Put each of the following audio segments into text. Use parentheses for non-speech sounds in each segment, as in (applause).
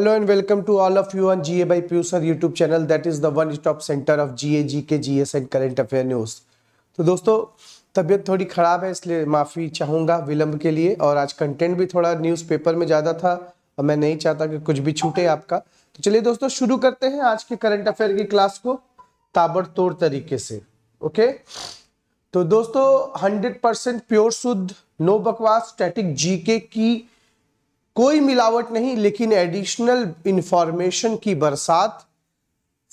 Hello Hello and welcome to all of you on GA by Pusar YouTube channel that is the one stop center of GA, GK, GS and current affair news तो दोस्तों तबीयत थोड़ी ख़राब है इसलिए माफ़ी चाहूँगा विलंब के लिए और आज कंटेंट भी थोड़ा न्यूज़पेपर में ज़्यादा था और मैं नहीं चाहता कि कुछ भी छूटे आपका तो चलिए दोस्तों शुरू करते हैं आज के करंट अफेयर की क्लास को ताबड़तोड़ तरीके से ओके तो दोस्तों हंड्रेड परसेंट प्योर शुद्ध नो बकवास स्टैटिक जीके की कोई मिलावट नहीं लेकिन एडिशनल इंफॉर्मेशन की बरसात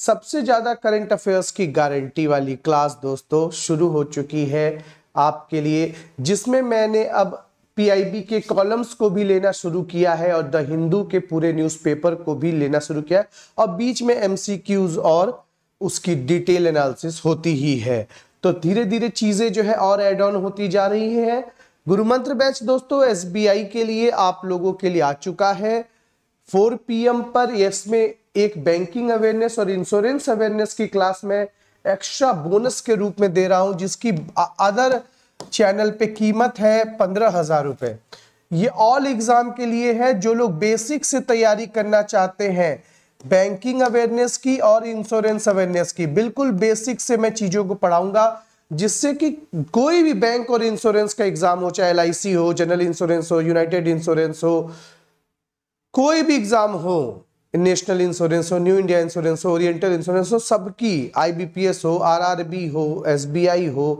सबसे ज़्यादा करंट अफेयर्स की गारंटी वाली क्लास दोस्तों शुरू हो चुकी है आपके लिए जिसमें मैंने अब पीआईबी के कॉलम्स को भी लेना शुरू किया है और द हिंदू के पूरे न्यूज़पेपर को भी लेना शुरू किया है और बीच में एमसीक्यूज और उसकी डिटेल एनालिसिस होती ही है तो धीरे धीरे चीज़ें जो है और एड ऑन होती जा रही हैं गुरु मंत्र बैच दोस्तों एसबीआई के लिए आप लोगों के लिए आ चुका है 4 पीएम पर इसमें एक बैंकिंग अवेयरनेस और इंश्योरेंस अवेयरनेस की क्लास में एक्स्ट्रा बोनस के रूप में दे रहा हूं जिसकी अदर चैनल पे कीमत है पंद्रह हजार रुपए ये ऑल एग्जाम के लिए है जो लोग बेसिक से तैयारी करना चाहते हैं बैंकिंग अवेयरनेस की और इंश्योरेंस अवेयरनेस की बिल्कुल बेसिक से मैं चीज़ों को पढ़ाऊंगा जिससे कि कोई भी बैंक और इंश्योरेंस का एग्जाम हो चाहे एल हो जनरल इंश्योरेंस हो यूनाइटेड इंश्योरेंस हो कोई भी एग्जाम हो नेशनल इंश्योरेंस हो न्यू इंडिया इंश्योरेंस हो ओरिएंटल इंश्योरेंस हो सबकी आईबीपीएस हो आरआरबी हो एसबीआई हो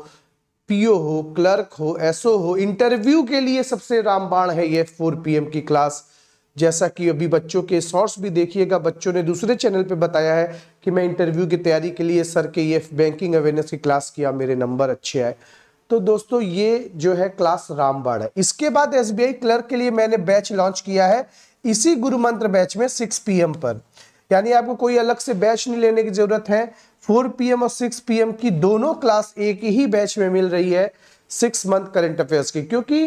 पीओ हो क्लर्क हो एसओ हो इंटरव्यू के लिए सबसे रामबाण है ये फोर पीएम की क्लास जैसा कि अभी बच्चों के सोर्स भी देखिएगा बच्चों ने दूसरे चैनल पे बताया है कि मैं इंटरव्यू की तैयारी के लिए सर के ये बैंकिंग अवेयरनेस की क्लास किया मेरे नंबर अच्छे आए तो दोस्तों ये जो है क्लास रामबाड़ है इसके बाद एस क्लर्क के लिए मैंने बैच लॉन्च किया है इसी गुरु मंत्र बैच में सिक्स पी पर यानी आपको कोई अलग से बैच नहीं लेने की जरूरत है 4 पीएम और 6 पीएम की दोनों क्लास एक ही बैच में मिल रही है सिक्स मंथ करंट अफेयर्स की क्योंकि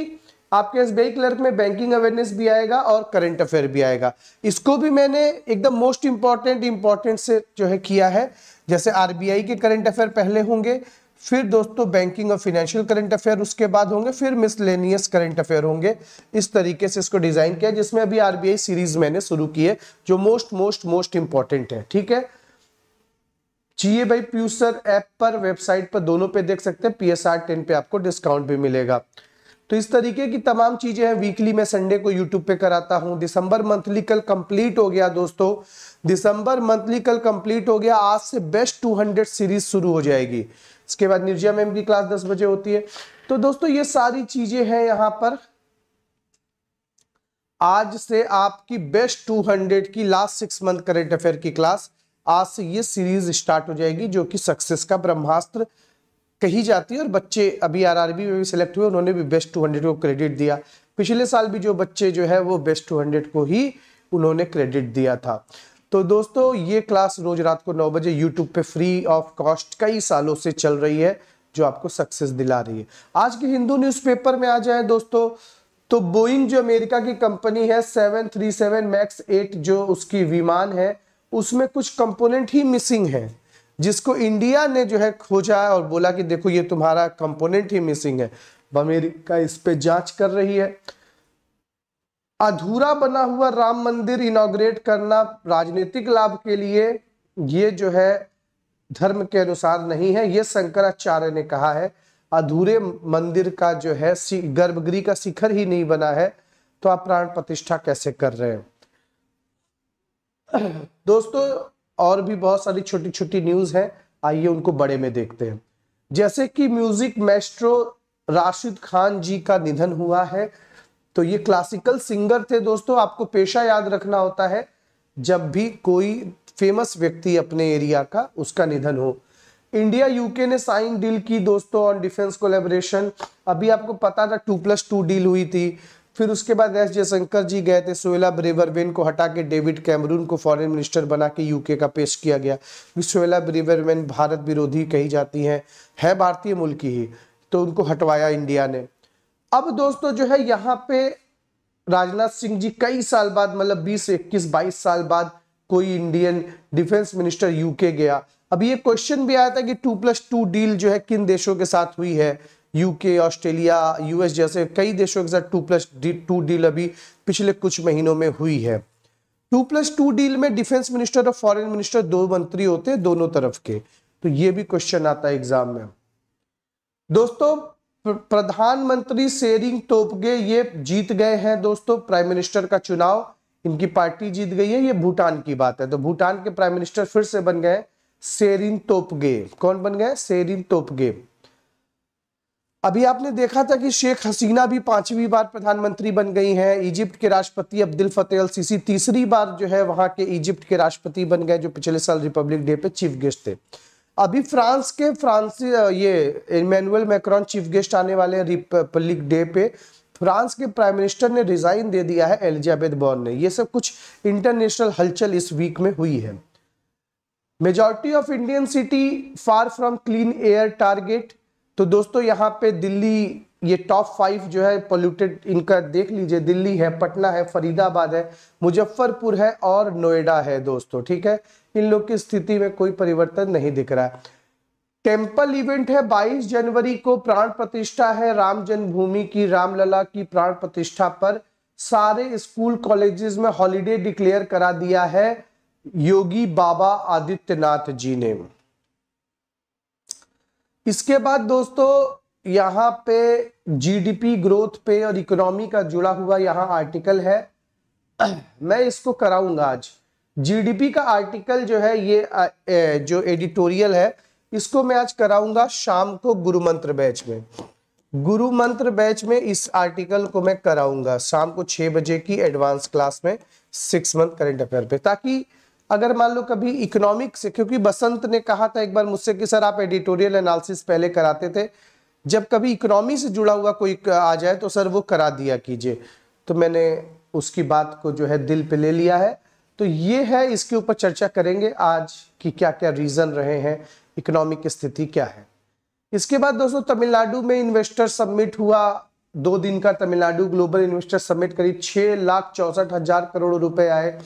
आपके एस बी क्लर्क में बैंकिंग अवेयरनेस भी आएगा और करंट अफेयर भी आएगा इसको भी मैंने एकदम मोस्ट इम्पॉर्टेंट इम्पॉर्टेंट से जो है किया है जैसे आरबीआई के करंट अफेयर पहले होंगे फिर दोस्तों बैंकिंग और फिनेंशियल करंट अफेयर उसके बाद होंगे फिर मिसलेनियस करंट अफेयर होंगे इस तरीके से इसको डिजाइन किया जिसमें अभी आरबीआई सीरीज मैंने शुरू की है जो मोस्ट मोस्ट मोस्ट इंपॉर्टेंट है ठीक है चाहिए भाई प्यूसर ऐप पर वेबसाइट पर दोनों पे देख सकते हैं पीएसआर टेन पे आपको डिस्काउंट भी मिलेगा तो इस तरीके की तमाम चीज़ें हैं वीकली मैं संडे को यूट्यूब पे कराता हूं दिसंबर मंथली कल कंप्लीट हो गया दोस्तों दिसंबर मंथली कल कंप्लीट हो गया आज से बेस्ट 200 सीरीज शुरू हो जाएगी इसके बाद निर्जा मैम की क्लास 10 बजे होती है तो दोस्तों ये सारी चीज़ें हैं यहां पर आज से आपकी बेस्ट टू की last six month current affair की क्लास आज से ये सीरीज स्टार्ट हो जाएगी जो कि सक्सेस का ब्रह्मास्त्र कही जाती है और बच्चे अभी आरआरबी में भी सिलेक्ट हुए उन्होंने भी बेस्ट टू हंड्रेड को क्रेडिट दिया पिछले साल भी जो बच्चे जो है वो बेस्ट टू हंड्रेड को ही उन्होंने क्रेडिट दिया था तो दोस्तों ये क्लास रोज रात को नौ बजे यूट्यूब पे फ्री ऑफ कॉस्ट कई सालों से चल रही है जो आपको सक्सेस दिला रही है आज के हिंदू न्यूज में आ जाए दोस्तों तो बोइंग जो अमेरिका की कंपनी है सेवन मैक्स एट जो उसकी विमान है उसमें कुछ कंपोनेंट ही मिसिंग है जिसको इंडिया ने जो है खोजा और बोला कि देखो ये तुम्हारा कंपोनेंट ही मिसिंग है अमेरिका इस पे जांच कर रही है अधूरा बना हुआ राम मंदिर इनोग्रेट करना राजनीतिक लाभ के लिए ये जो है धर्म के अनुसार नहीं है ये शंकराचार्य ने कहा है अधूरे मंदिर का जो है गर्भगृह का शिखर ही नहीं बना है तो आप प्राण प्रतिष्ठा कैसे कर रहे हैं दोस्तों और भी बहुत सारी छोटी छोटी न्यूज़ है आइए उनको बड़े में देखते हैं जैसे कि म्यूजिक मेस्ट्रो राशिद खान जी का निधन हुआ है तो ये क्लासिकल सिंगर थे दोस्तों आपको पेशा याद रखना होता है जब भी कोई फेमस व्यक्ति अपने एरिया का उसका निधन हो इंडिया यूके ने साइन डील की दोस्तों ऑन डिफेंस कोलेबरेशन अभी आपको पता था टू प्लस टू डील हुई थी फिर उसके बाद एस जयशंकर जी गए थे सोयला ब्रेवरवेन को हटा के डेविड कैमरून को फॉरेन मिनिस्टर बना के यूके का पेश किया गया सोयला ब्रेवरवेन भारत विरोधी कही जाती हैं है, है भारतीय मुल्क ही तो उनको हटवाया इंडिया ने अब दोस्तों जो है यहाँ पे राजनाथ सिंह जी कई साल बाद मतलब बीस इक्कीस बाईस साल बाद कोई इंडियन डिफेंस मिनिस्टर यूके गया अब ये क्वेश्चन भी आया था कि टू प्लस टू डील जो है किन देशों के साथ हुई है यूके ऑस्ट्रेलिया यूएस जैसे कई देशों के साथ टू प्लस टू डील अभी पिछले कुछ महीनों में हुई है टू प्लस टू डील में डिफेंस मिनिस्टर और फॉरेन मिनिस्टर दो मंत्री होते हैं दोनों तरफ के तो ये भी क्वेश्चन आता है एग्जाम में दोस्तों प्रधानमंत्री सेरिंग तोपगे ये जीत गए हैं दोस्तों प्राइम मिनिस्टर का चुनाव इनकी पार्टी जीत गई है ये भूटान की बात है तो भूटान के प्राइम मिनिस्टर फिर से बन गए सेरिन तोपगे कौन बन गए सेरिन तोपगे अभी आपने देखा था कि शेख हसीना भी पांचवी बार प्रधानमंत्री बन गई हैं इजिप्ट के राष्ट्रपति अब्दुल फतेह अल सीसी तीसरी बार जो है वहां के इजिप्ट के राष्ट्रपति बन गए जो पिछले साल रिपब्लिक डे पे चीफ गेस्ट थे अभी फ्रांस के फ्रांस ये इमैनुअल मैक्रॉन चीफ गेस्ट आने वाले हैं रिपब्लिक डे पे फ्रांस के प्राइम मिनिस्टर ने रिजाइन दे दिया है एलिजाबेथ बॉर्न ने ये सब कुछ इंटरनेशनल हलचल इस वीक में हुई है majority of Indian city far from clean air target तो दोस्तों यहाँ पे दिल्ली ये टॉप फाइव जो है पोल्यूटेड इनका देख लीजिए दिल्ली है पटना है फरीदाबाद है मुजफ्फरपुर है और नोएडा है दोस्तों ठीक है इन लोग की स्थिति में कोई परिवर्तन नहीं दिख रहा है टेम्पल इवेंट है 22 जनवरी को प्राण प्रतिष्ठा है राम जन्मभूमि की रामलला की प्राण प्रतिष्ठा पर सारे स्कूल कॉलेजेस में हॉलीडे डिक्लेयर करा दिया है योगी बाबा आदित्यनाथ जी ने इसके बाद दोस्तों यहाँ पे जीडीपी ग्रोथ पे और इकोनॉमी का जुड़ा हुआ यहाँ आर्टिकल है (clears throat) मैं इसको कराऊंगा आज जीडीपी का आर्टिकल जो है ये जो एडिटोरियल है इसको मैं आज कराऊंगा शाम को गुरु मंत्र बैच में गुरु मंत्र बैच में इस आर्टिकल को मैं कराऊंगा शाम को छह बजे की एडवांस क्लास में सिक्स मंथ करेंट अफेयर पे ताकि अगर मान लो कभी इकोनॉमिक से क्योंकि बसंत ने कहा था एक बार मुझसे कि सर आप एडिटोरियल एनालिसिस पहले कराते थे जब कभी इकोनॉमी से जुड़ा हुआ कोई आ जाए तो सर वो करा दिया कीजिए तो मैंने उसकी बात को जो है दिल पे ले लिया है तो ये है इसके ऊपर चर्चा करेंगे आज कि क्या क्या रीज़न रहे हैं इकोनॉमिक स्थिति क्या है इसके बाद दोस्तों तमिलनाडु में इन्वेस्टर सबमिट हुआ दो दिन का तमिलनाडु ग्लोबल इन्वेस्टर सबमिट करीब छह लाख चौसठ हजार करोड़ रुपए आए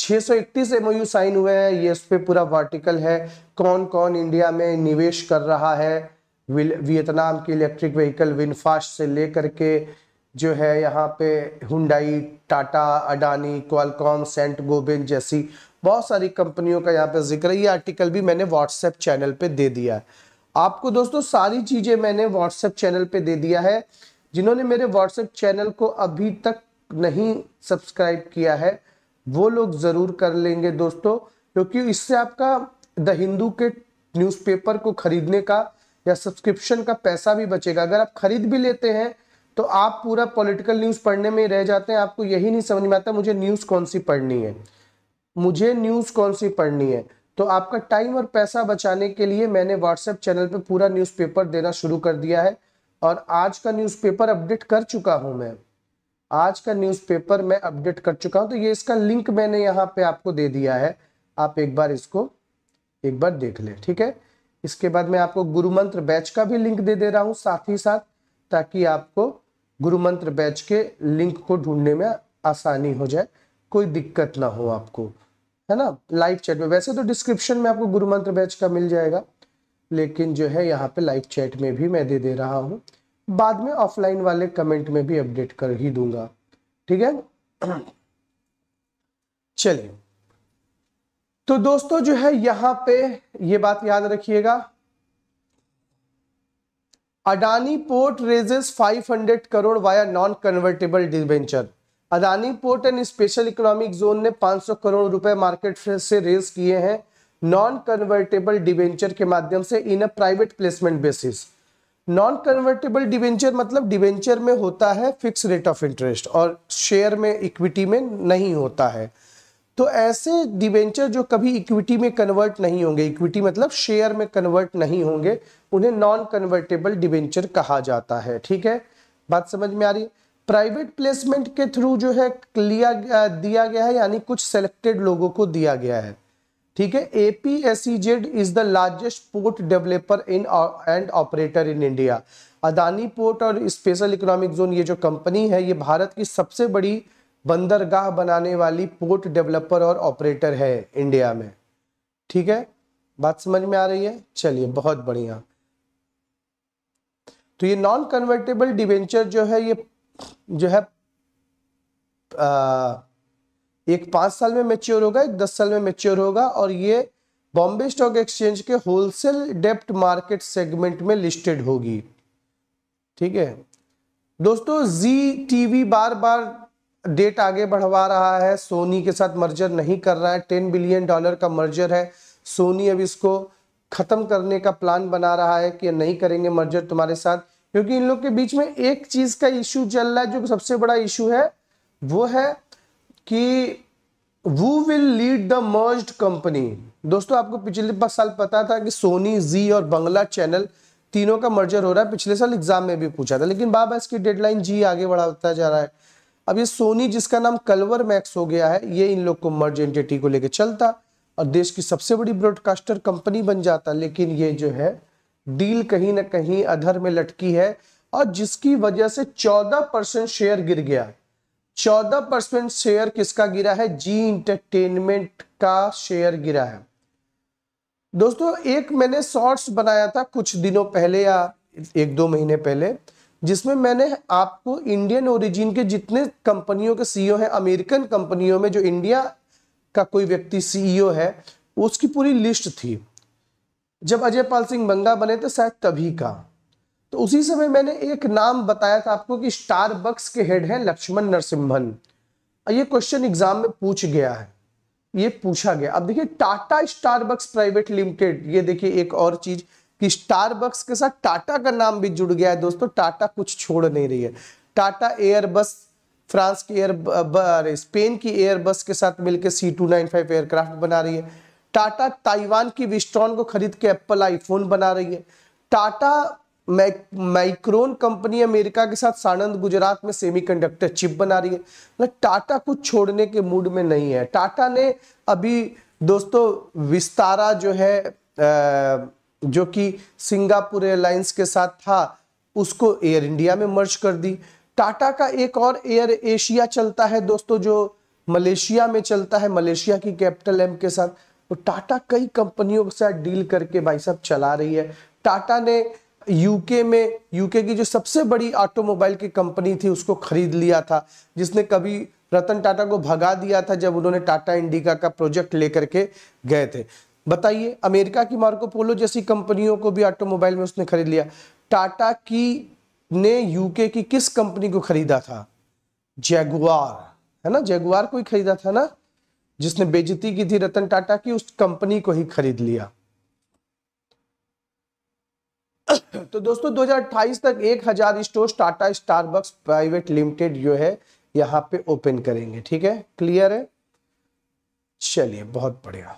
631 एमओयू साइन हुए हैं ये इस पे पूरा वर्टिकल है कौन कौन इंडिया में निवेश कर रहा है वियतनाम की इलेक्ट्रिक व्हीकल विनफास्ट से लेकर के जो है यहाँ पे Hyundai Tata Adani Qualcomm Saint Gobain जैसी बहुत सारी कंपनियों का यहाँ पे जिक्र है ये आर्टिकल भी मैंने व्हाट्सएप चैनल पे दे दिया है आपको दोस्तों सारी चीज़ें मैंने व्हाट्सएप चैनल पे दे दिया है जिन्होंने मेरे व्हाट्सएप चैनल को अभी तक नहीं सब्सक्राइब किया है वो लोग ज़रूर कर लेंगे दोस्तों क्योंकि इससे आपका द हिंदू के न्यूज़पेपर को ख़रीदने का या सब्सक्रिप्शन का पैसा भी बचेगा अगर आप ख़रीद भी लेते हैं तो आप पूरा पॉलिटिकल न्यूज़ पढ़ने में ही रह जाते हैं आपको यही नहीं समझ में आता मुझे न्यूज़ कौन सी पढ़नी है मुझे न्यूज़ कौन सी पढ़नी है तो आपका टाइम और पैसा बचाने के लिए मैंने व्हाट्सएप चैनल पर पूरा न्यूज देना शुरू कर दिया है और आज का न्यूज़पेपर अपडेट कर चुका हूँ मैं आज का न्यूज़पेपर मैं अपडेट कर चुका हूं तो ये इसका लिंक मैंने यहाँ पे आपको दे दिया है आप एक बार इसको एक बार देख लें ठीक है इसके बाद मैं आपको गुरु मंत्र बैच का भी लिंक दे दे रहा हूँ साथ ही साथ ताकि आपको गुरु मंत्र बैच के लिंक को ढूंढने में आसानी हो जाए कोई दिक्कत ना हो आपको है ना लाइव चैट में वैसे तो डिस्क्रिप्शन में आपको गुरु मंत्र बैच का मिल जाएगा लेकिन जो है यहाँ पे लाइव चैट में भी मैं दे दे रहा हूँ बाद में ऑफलाइन वाले कमेंट में भी अपडेट कर ही दूंगा ठीक है (clears throat) चलिए तो दोस्तों जो है यहां पे ये बात याद रखिएगा Adani port raises 500 crore via non convertible debenture Adani port and special economic zone ने 500 करोड़ रुपए मार्केट से रेज किए हैं नॉन कन्वर्टेबल डिवेंचर के माध्यम से in a private placement basis non convertible debenture मतलब डिवेंचर में होता है फिक्स रेट ऑफ इंटरेस्ट और शेयर में इक्विटी में नहीं होता है तो ऐसे डिवेंचर जो कभी इक्विटी में कन्वर्ट नहीं होंगे इक्विटी मतलब शेयर में कन्वर्ट नहीं होंगे उन्हें नॉन कन्वर्टेबल डिवेंचर कहा जाता है ठीक है बात समझ में आ रही है प्राइवेट प्लेसमेंट के थ्रू जो है लिया दिया गया है यानी कुछ सेलेक्टेड लोगों को दिया गया है ठीक है APSEZ is the largest port developer in and operator in India Adani port और स्पेशल इकोनॉमिक जोन ये जो कंपनी है ये भारत की सबसे बड़ी बंदरगाह बनाने वाली पोर्ट डेवलपर और ऑपरेटर है इंडिया में ठीक है बात समझ में आ रही है चलिए बहुत बढ़िया तो ये नॉन कन्वर्टेबल डिवेंचर जो है ये जो है आ, uh, एक पाँच साल में मेच्योर होगा एक दस साल में मेच्योर होगा और ये बॉम्बे स्टॉक एक्सचेंज के होलसेल डेप्ट मार्केट सेगमेंट में लिस्टेड होगी ठीक है दोस्तों जी टीवी बार बार डेट आगे बढ़वा रहा है सोनी के साथ मर्जर नहीं कर रहा है टेन बिलियन डॉलर का मर्जर है सोनी अब इसको ख़त्म करने का प्लान बना रहा है कि नहीं करेंगे मर्जर तुम्हारे साथ क्योंकि इन लोग के बीच में एक चीज़ का इशू चल रहा है जो सबसे बड़ा इशू है वो है कि वो will lead the merged company दोस्तों आपको पिछले साल पता था कि सोनी जी और बंगला चैनल तीनों का मर्जर हो रहा है पिछले साल एग्जाम में भी पूछा था लेकिन बाबा इसकी डेडलाइन जी आगे बढ़ाता जा रहा है अब ये सोनी जिसका नाम कलवर मैक्स हो गया है ये इन लोग को मर्ज एंटिटी को लेकर चलता और देश की सबसे बड़ी ब्रॉडकास्टर कंपनी बन जाता लेकिन ये जो है डील कहीं ना कहीं अधर में लटकी है और जिसकी वजह से 14 परसेंट शेयर गिर गया चौदह परसेंट शेयर किसका गिरा है जी इंटरटेनमेंट का शेयर गिरा है दोस्तों एक मैंने शॉर्ट्स बनाया था कुछ दिनों पहले या एक दो महीने पहले जिसमें मैंने आपको इंडियन ओरिजिन के जितने कंपनियों के सीईओ e हैं अमेरिकन कंपनियों में जो इंडिया का कोई व्यक्ति सीईओ e है उसकी पूरी लिस्ट थी जब अजय पाल सिंह बंगा बने थे शायद तभी का तो उसी समय मैंने एक नाम बताया था आपको कि स्टारबक्स के हेड हैं लक्ष्मण नरसिम्हन ये क्वेश्चन एग्जाम में पूछ गया है ये पूछा गया अब देखिए टाटा स्टारबक्स प्राइवेट लिमिटेड ये देखिए एक और चीज कि स्टारबक्स के साथ टाटा का नाम भी जुड़ गया है दोस्तों टाटा कुछ छोड़ नहीं रही है टाटा एयरबस फ्रांस की एयर स्पेन की एयरबस के साथ मिलकर C two nine five aircraft बना रही है टाटा ताइवान की विस्टॉन को खरीद के एप्पल आईफोन बना रही है टाटा माइक्रोन कंपनी अमेरिका के साथ सानंद गुजरात में सेमीकंडक्टर चिप बना रही है मतलब टाटा कुछ छोड़ने के मूड में नहीं है टाटा ने अभी दोस्तों विस्तारा जो है जो कि सिंगापुर एयरलाइंस के साथ था उसको एयर इंडिया में मर्ज कर दी टाटा का एक और एयर एशिया चलता है दोस्तों जो मलेशिया में चलता है मलेशिया की कैपिटल एम के साथ तो टाटा कई कंपनियों के साथ डील करके भाई साहब चला रही है टाटा ने यूके में यूके की जो सबसे बड़ी ऑटोमोबाइल की कंपनी थी उसको खरीद लिया था जिसने कभी रतन टाटा को भगा दिया था जब उन्होंने टाटा इंडिका का प्रोजेक्ट लेकर के गए थे बताइए अमेरिका की मार्कोपोलो जैसी कंपनियों को भी ऑटोमोबाइल में उसने खरीद लिया टाटा की ने यूके की किस कंपनी को खरीदा था जैगुआर है ना जैगुआर को ही खरीदा था ना जिसने बेजती की थी रतन टाटा की उस कंपनी को ही खरीद लिया तो दोस्तों 2028 तक 1000 store Tata Starbucks private limited जो है यहाँ पे ओपन करेंगे ठीक है क्लियर है चलिए बहुत बढ़िया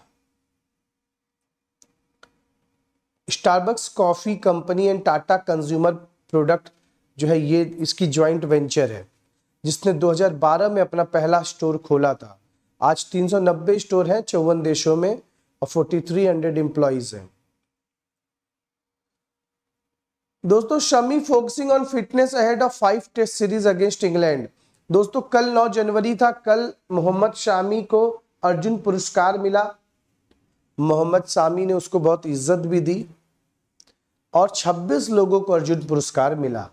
Starbucks coffee company and Tata consumer product जो है ये इसकी ज्वाइंट वेंचर है जिसने 2012 में अपना पहला स्टोर खोला था आज 390 स्टोर हैं चौवन देशों में और 4300 एम्प्लॉयज़ हैं दोस्तों Shami focusing on fitness ahead of five test series against England दोस्तों कल 9 जनवरी था कल मोहम्मद शामी को अर्जुन पुरस्कार मिला मोहम्मद शामी ने उसको बहुत इज्जत भी दी और 26 लोगों को अर्जुन पुरस्कार मिला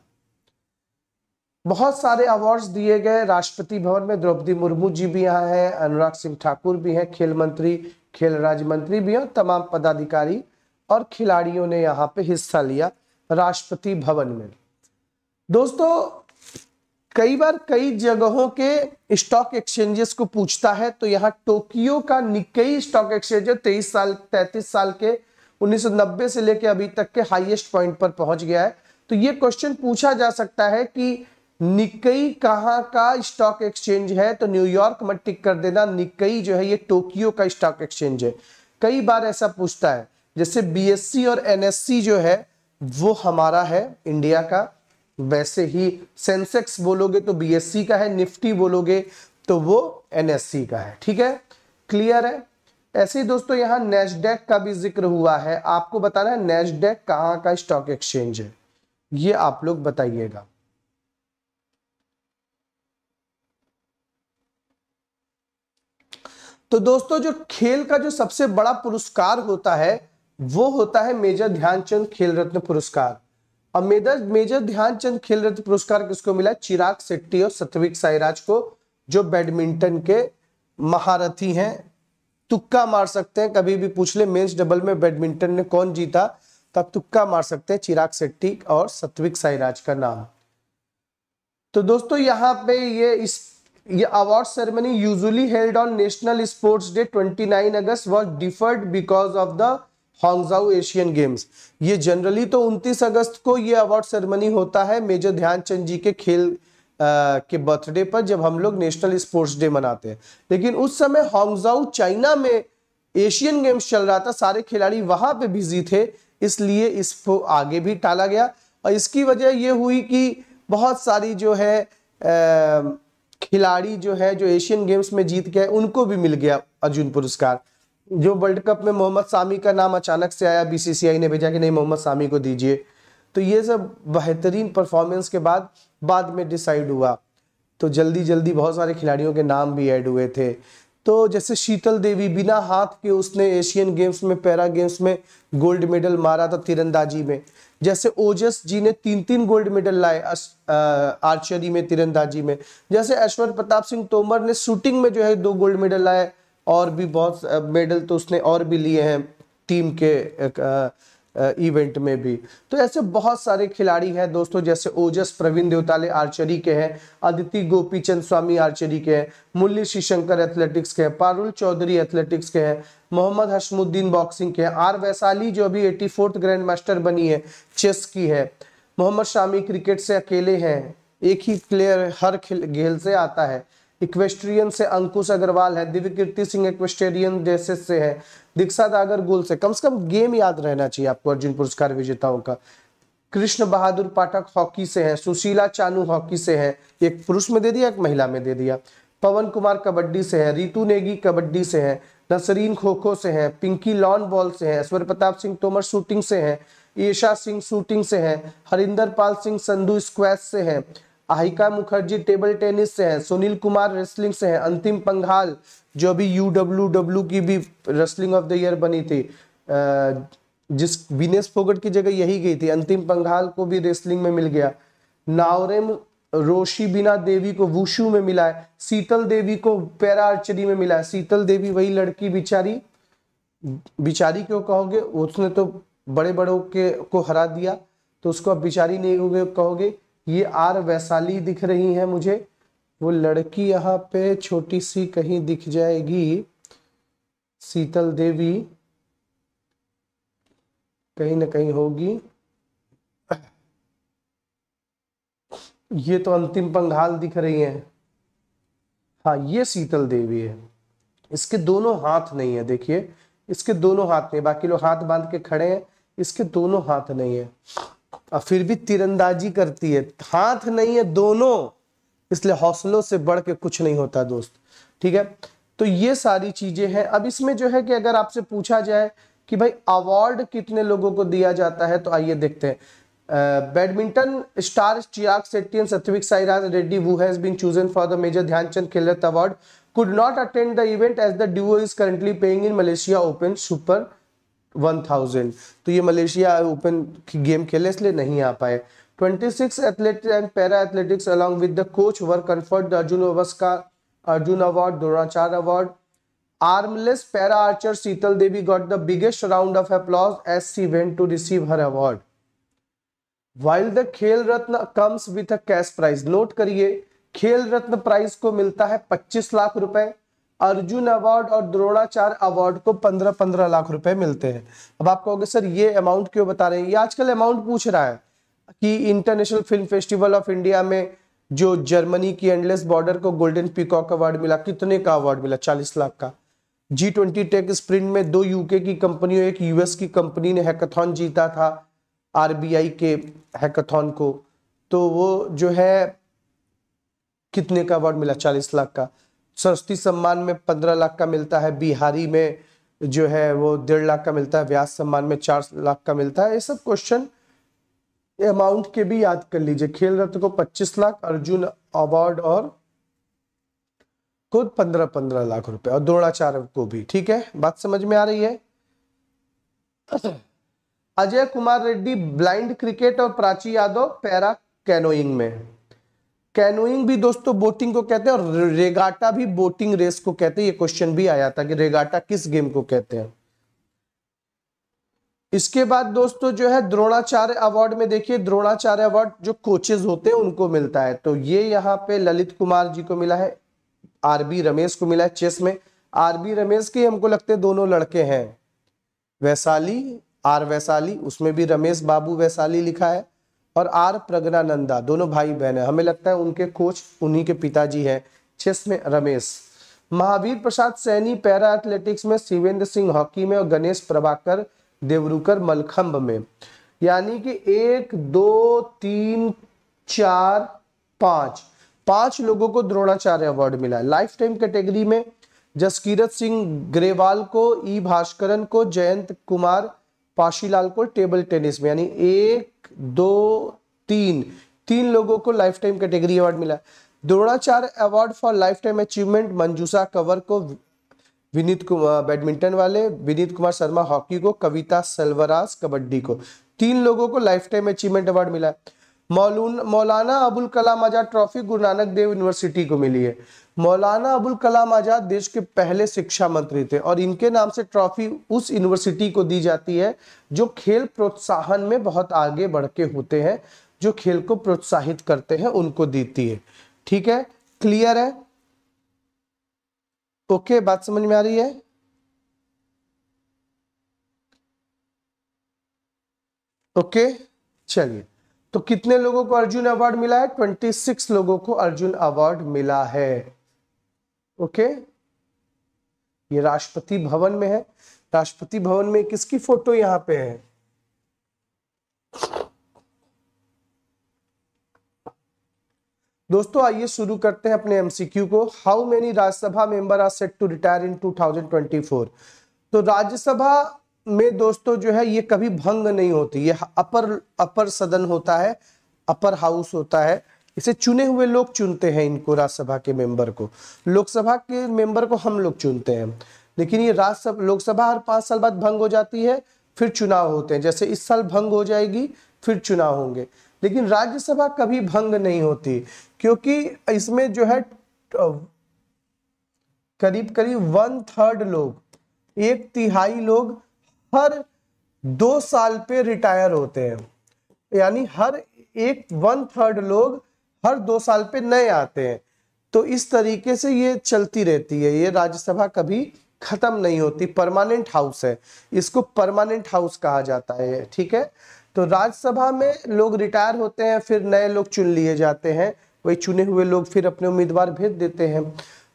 बहुत सारे अवार्ड्स दिए गए राष्ट्रपति भवन में द्रौपदी मुर्मू जी भी यहाँ हैं अनुराग सिंह ठाकुर भी हैं खेल मंत्री खेल राज्य मंत्री भी हैं तमाम पदाधिकारी और खिलाड़ियों ने यहाँ पे हिस्सा लिया राष्ट्रपति भवन में दोस्तों कई बार कई जगहों के स्टॉक एक्सचेंजेस को पूछता है तो यहाँ टोक्यो का निकई स्टॉक एक्सचेंज तेईस साल तैतीस साल के 1990 से लेकर अभी तक के हाईएस्ट पॉइंट पर पहुंच गया है तो ये क्वेश्चन पूछा जा सकता है कि निकई कहाँ का स्टॉक एक्सचेंज है तो न्यूयॉर्क में टिक कर देना निकई जो है ये टोक्यो का स्टॉक एक्सचेंज है कई बार ऐसा पूछता है जैसे बीएससी और एनएससी जो है वो हमारा है इंडिया का वैसे ही सेंसेक्स बोलोगे तो बीएससी का है निफ्टी बोलोगे तो वो एनएससी का है ठीक है क्लियर है ऐसे ही दोस्तों यहाँ नेशडेक का भी जिक्र हुआ है आपको बताना है नेशडेक कहाँ का स्टॉक एक्सचेंज है ये आप लोग बताइएगा तो दोस्तों जो खेल का जो सबसे बड़ा पुरस्कार होता है वो होता है मेजर ध्यानचंद खेल रत्न पुरस्कार और मेजर मेजर ध्यानचंद खेल रत्न पुरस्कार किसको मिला चिराग सेट्टी और सत्विक साईराज को जो बैडमिंटन के महारथी हैं तुक्का मार सकते हैं कभी भी पूछ ले मेंस डबल में बैडमिंटन ने कौन जीता तब तो तुक्का मार सकते हैं चिराग सेट्टी और सत्विक साईराज का नाम तो दोस्तों यहाँ पे ये इस ये award ceremony usually held on national sports day 29 August was deferred because of the Hangzhou Asian Games ये जनरली तो 29 अगस्त को ये अवार्ड सेरेमनी होता है मेजर ध्यानचंद जी के खेल आ, के बर्थडे पर जब हम लोग नेशनल स्पोर्ट्स डे मनाते हैं लेकिन उस समय हॉन्गजाऊ चाइना में एशियन गेम्स चल रहा था सारे खिलाड़ी वहां पे बिजी थे इसलिए इसको आगे भी टाला गया और इसकी वजह ये हुई कि बहुत सारी जो है आ, खिलाड़ी जो है जो एशियन गेम्स में जीत गए उनको भी मिल गया अर्जुन पुरस्कार जो वर्ल्ड कप में मोहम्मद सामी का नाम अचानक से आया बीसीसीआई ने भेजा कि नहीं मोहम्मद सामी को दीजिए तो ये सब बेहतरीन परफॉर्मेंस के बाद बाद में डिसाइड हुआ तो जल्दी जल्दी बहुत सारे खिलाड़ियों के नाम भी ऐड हुए थे तो जैसे शीतल देवी बिना हाथ के उसने एशियन गेम्स में पैरा गेम्स में गोल्ड मेडल मारा था तिरंदाजी में जैसे ओजस जी ने तीन तीन गोल्ड मेडल लाए आर्चरी में तिरंदाजी में जैसे ऐश्वर्य प्रताप सिंह तोमर ने शूटिंग में जो है दो गोल्ड मेडल लाए और भी बहुत मेडल तो उसने और भी लिए हैं टीम के इवेंट में भी तो ऐसे बहुत सारे खिलाड़ी हैं दोस्तों जैसे ओजस प्रवीण देवताले आर्चरी के हैं अदिति गोपीचंद स्वामी आर्चरी के हैं मुरली श्रीशंकर एथलेटिक्स के हैं पारुल चौधरी एथलेटिक्स के हैं मोहम्मद हशमुद्दीन बॉक्सिंग के हैं आर वैशाली जो अभी एटी फोर्थ ग्रैंड मास्टर बनी है चेस की है मोहम्मद शामी क्रिकेट से अकेले हैं एक ही प्लेयर हर खेल से आता है इक्वेस्ट्रियन से अंकुश अग्रवाल है दिव्य कीर्ति सिंह इक्वेस्टेरियन जैसे से है दीक्षा दागर गुल से कम से कम गेम याद रहना चाहिए आपको अर्जुन पुरस्कार विजेताओं का कृष्ण बहादुर पाठक हॉकी से है सुशीला चानू हॉकी से है एक पुरुष में दे दिया एक महिला में दे दिया पवन कुमार कबड्डी से है रितु नेगी कबड्डी से है नसरीन खोखो से है पिंकी लॉन बॉल से है ऐश्वर्य प्रताप सिंह तोमर शूटिंग से है ईशा सिंह शूटिंग से है हरिंदर पाल सिंह संधु स्क्वैश से है आहिका मुखर्जी टेबल टेनिस से हैं सुनील कुमार रेसलिंग से हैं अंतिम पंघाल जो अभी यू डब्ल्यू डब्ल्यू की भी रेसलिंग ऑफ द ईयर बनी थी जिस विनेश फोगट की जगह यही गई थी अंतिम पंघाल को भी रेसलिंग में मिल गया नावरेम रोशी बिना देवी को वुशु में मिला है शीतल देवी को पैरा आर्चरी में मिला है शीतल देवी वही लड़की बिचारी बिचारी क्यों कहोगे उसने तो बड़े बड़ों के को हरा दिया तो उसको अब बिचारी नहीं कहोगे ये आर वैशाली दिख रही है मुझे वो लड़की यहाँ पे छोटी सी कहीं दिख जाएगी शीतल देवी कहीं ना कहीं होगी ये तो अंतिम पंघाल दिख रही है हाँ ये शीतल देवी है इसके दोनों हाथ नहीं है देखिए इसके दोनों हाथ नहीं बाकी लोग हाथ बांध के खड़े हैं इसके दोनों हाथ नहीं है और फिर भी तीरंदाजी करती है हाथ नहीं है दोनों इसलिए हौसलों से बढ़ के कुछ नहीं होता दोस्त ठीक है तो ये सारी चीजें हैं अब इसमें जो है कि अगर आपसे पूछा जाए कि भाई अवार्ड कितने लोगों को दिया जाता है तो आइए देखते हैं badminton star Chirag Shetty and Satwik Sairaj Reddy who has been chosen for the major Dhyan Chand Khel award could not attend the event as the duo is currently playing in Malaysia Open Super one thousand तो ये मलेशिया ओपन गेम खेले इसलिए नहीं आ पाए 26 athlete and para athletics along with the coach were conferred Arjuna पुरस्कार Arjuna award दुराचार award armless para archer Sheetal Devi got the biggest round of applause as she went to receive her award while the Khel Ratna comes with a cash prize note करिए खेल रत्न prize को मिलता है 25 लाख रुपए Arjun award और Dronacharya award को पंद्रह पंद्रह लाख रुपए मिलते हैं अब आप कहोगे सर ये अमाउंट क्यों बता रहे हैं ये आजकल अमाउंट पूछ रहा है कि international film festival of India में जो जर्मनी की एंडलेस बॉर्डर को गोल्डन पीकॉक अवार्ड मिला कितने का अवार्ड मिला चालीस लाख का जी ट्वेंटी टेक स्प्रिंट में दो यूके की कंपनी एक यूएस की कंपनी ने हैकाथॉन जीता था आरबीआई के हैकाथॉन को तो वो जो है कितने का अवार्ड मिला चालीस लाख का सरस्वती सम्मान में पंद्रह लाख का मिलता है बिहारी में जो है वो डेढ़ लाख का मिलता है व्यास सम्मान में चार लाख का मिलता है ये सब क्वेश्चन अमाउंट के भी याद कर लीजिए खेल रत्न को पच्चीस लाख अर्जुन अवार्ड और खुद पंद्रह पंद्रह लाख रुपए और द्रोणाचार्य को भी ठीक है बात समझ में आ रही है (clears throat) अजय कुमार रेड्डी ब्लाइंड क्रिकेट और प्राची यादव पैरा कैनोइंग में कैनोइंग भी दोस्तों बोटिंग को कहते हैं और रेगाटा भी बोटिंग रेस को कहते हैं ये क्वेश्चन भी आया था कि रेगाटा किस गेम को कहते हैं इसके बाद दोस्तों जो है द्रोणाचार्य अवार्ड में देखिए द्रोणाचार्य अवार्ड जो कोचेज होते हैं उनको मिलता है तो ये यहाँ पे ललित कुमार जी को मिला है आरबी रमेश को मिला है चेस में आरबी रमेश के हमको लगते हैं दोनों लड़के हैं वैशाली आर वैशाली उसमें भी रमेश बाबू वैशाली लिखा है और आर प्रगनानंदा दोनों भाई बहन है हमें लगता है उनके कोच उन्हीं के पिताजी है चेस में रमेश महावीर प्रसाद सैनी पैरा एथलेटिक्स में शिवेंद्र सिंह हॉकी में और गणेश प्रभाकर देवरूकर मलखंब में यानी कि एक दो तीन चार पांच पांच लोगों को द्रोणाचार्य अवार्ड मिला लाइफ टाइम कैटेगरी में जसकीरत सिंह ग्रेवाल को ई भास्करन को जयंत कुमार पाशीलाल को टेबल टेनिस में यानी एक दो तीन तीन लोगों को लाइफ टाइम कैटेगरी अवार्ड मिला Dronacharya award for lifetime achievement Manjusha Kanwar को विनीत कुमार बैडमिंटन वाले विनीत कुमार शर्मा हॉकी को कविता सलवराज कबड्डी को तीन लोगों को लाइफ टाइम अचीवमेंट अवार्ड मिला है मौलाना अबुल कलाम आजाद ट्रॉफी गुरु नानक देव यूनिवर्सिटी को मिली है मौलाना अबुल कलाम आज़ाद देश के पहले शिक्षा मंत्री थे और इनके नाम से ट्रॉफी उस यूनिवर्सिटी को दी जाती है जो खेल प्रोत्साहन में बहुत आगे बढ़ के होते हैं जो खेल को प्रोत्साहित करते हैं उनको देती है ठीक है क्लियर है ओके बात समझ में आ रही है ओके चलिए तो कितने लोगों को अर्जुन अवार्ड मिला है ट्वेंटी सिक्स लोगों को अर्जुन अवार्ड मिला है ओके ये राष्ट्रपति भवन में है राष्ट्रपति भवन में किसकी फोटो यहाँ पे है दोस्तों आइए शुरू करते हैं अपने एमसीक्यू को how many Rajya Sabha member are set to retire in 2024 तो राज्यसभा में दोस्तों जो है ये कभी भंग नहीं होती ये अपर अपर सदन होता है अपर हाउस होता है इसे चुने हुए लोग चुनते हैं इनको राज्यसभा के मेंबर को लोकसभा के मेंबर को हम लोग चुनते हैं लेकिन ये राज्यसभा लोकसभा हर पांच साल बाद भंग हो जाती है फिर चुनाव होते हैं जैसे इस साल भंग हो जाएगी फिर चुनाव होंगे लेकिन राज्यसभा कभी भंग नहीं होती क्योंकि इसमें जो है करीब करीब वन थर्ड लोग एक तिहाई लोग हर दो साल पे रिटायर होते हैं यानी हर एक वन थर्ड लोग हर दो साल पे नए आते हैं तो इस तरीके से ये चलती रहती है ये राज्यसभा कभी खत्म नहीं होती परमानेंट हाउस है इसको परमानेंट हाउस कहा जाता है ठीक है तो राज्यसभा में लोग रिटायर होते हैं फिर नए लोग चुन लिए जाते हैं वही चुने हुए लोग फिर अपने उम्मीदवार भेज देते हैं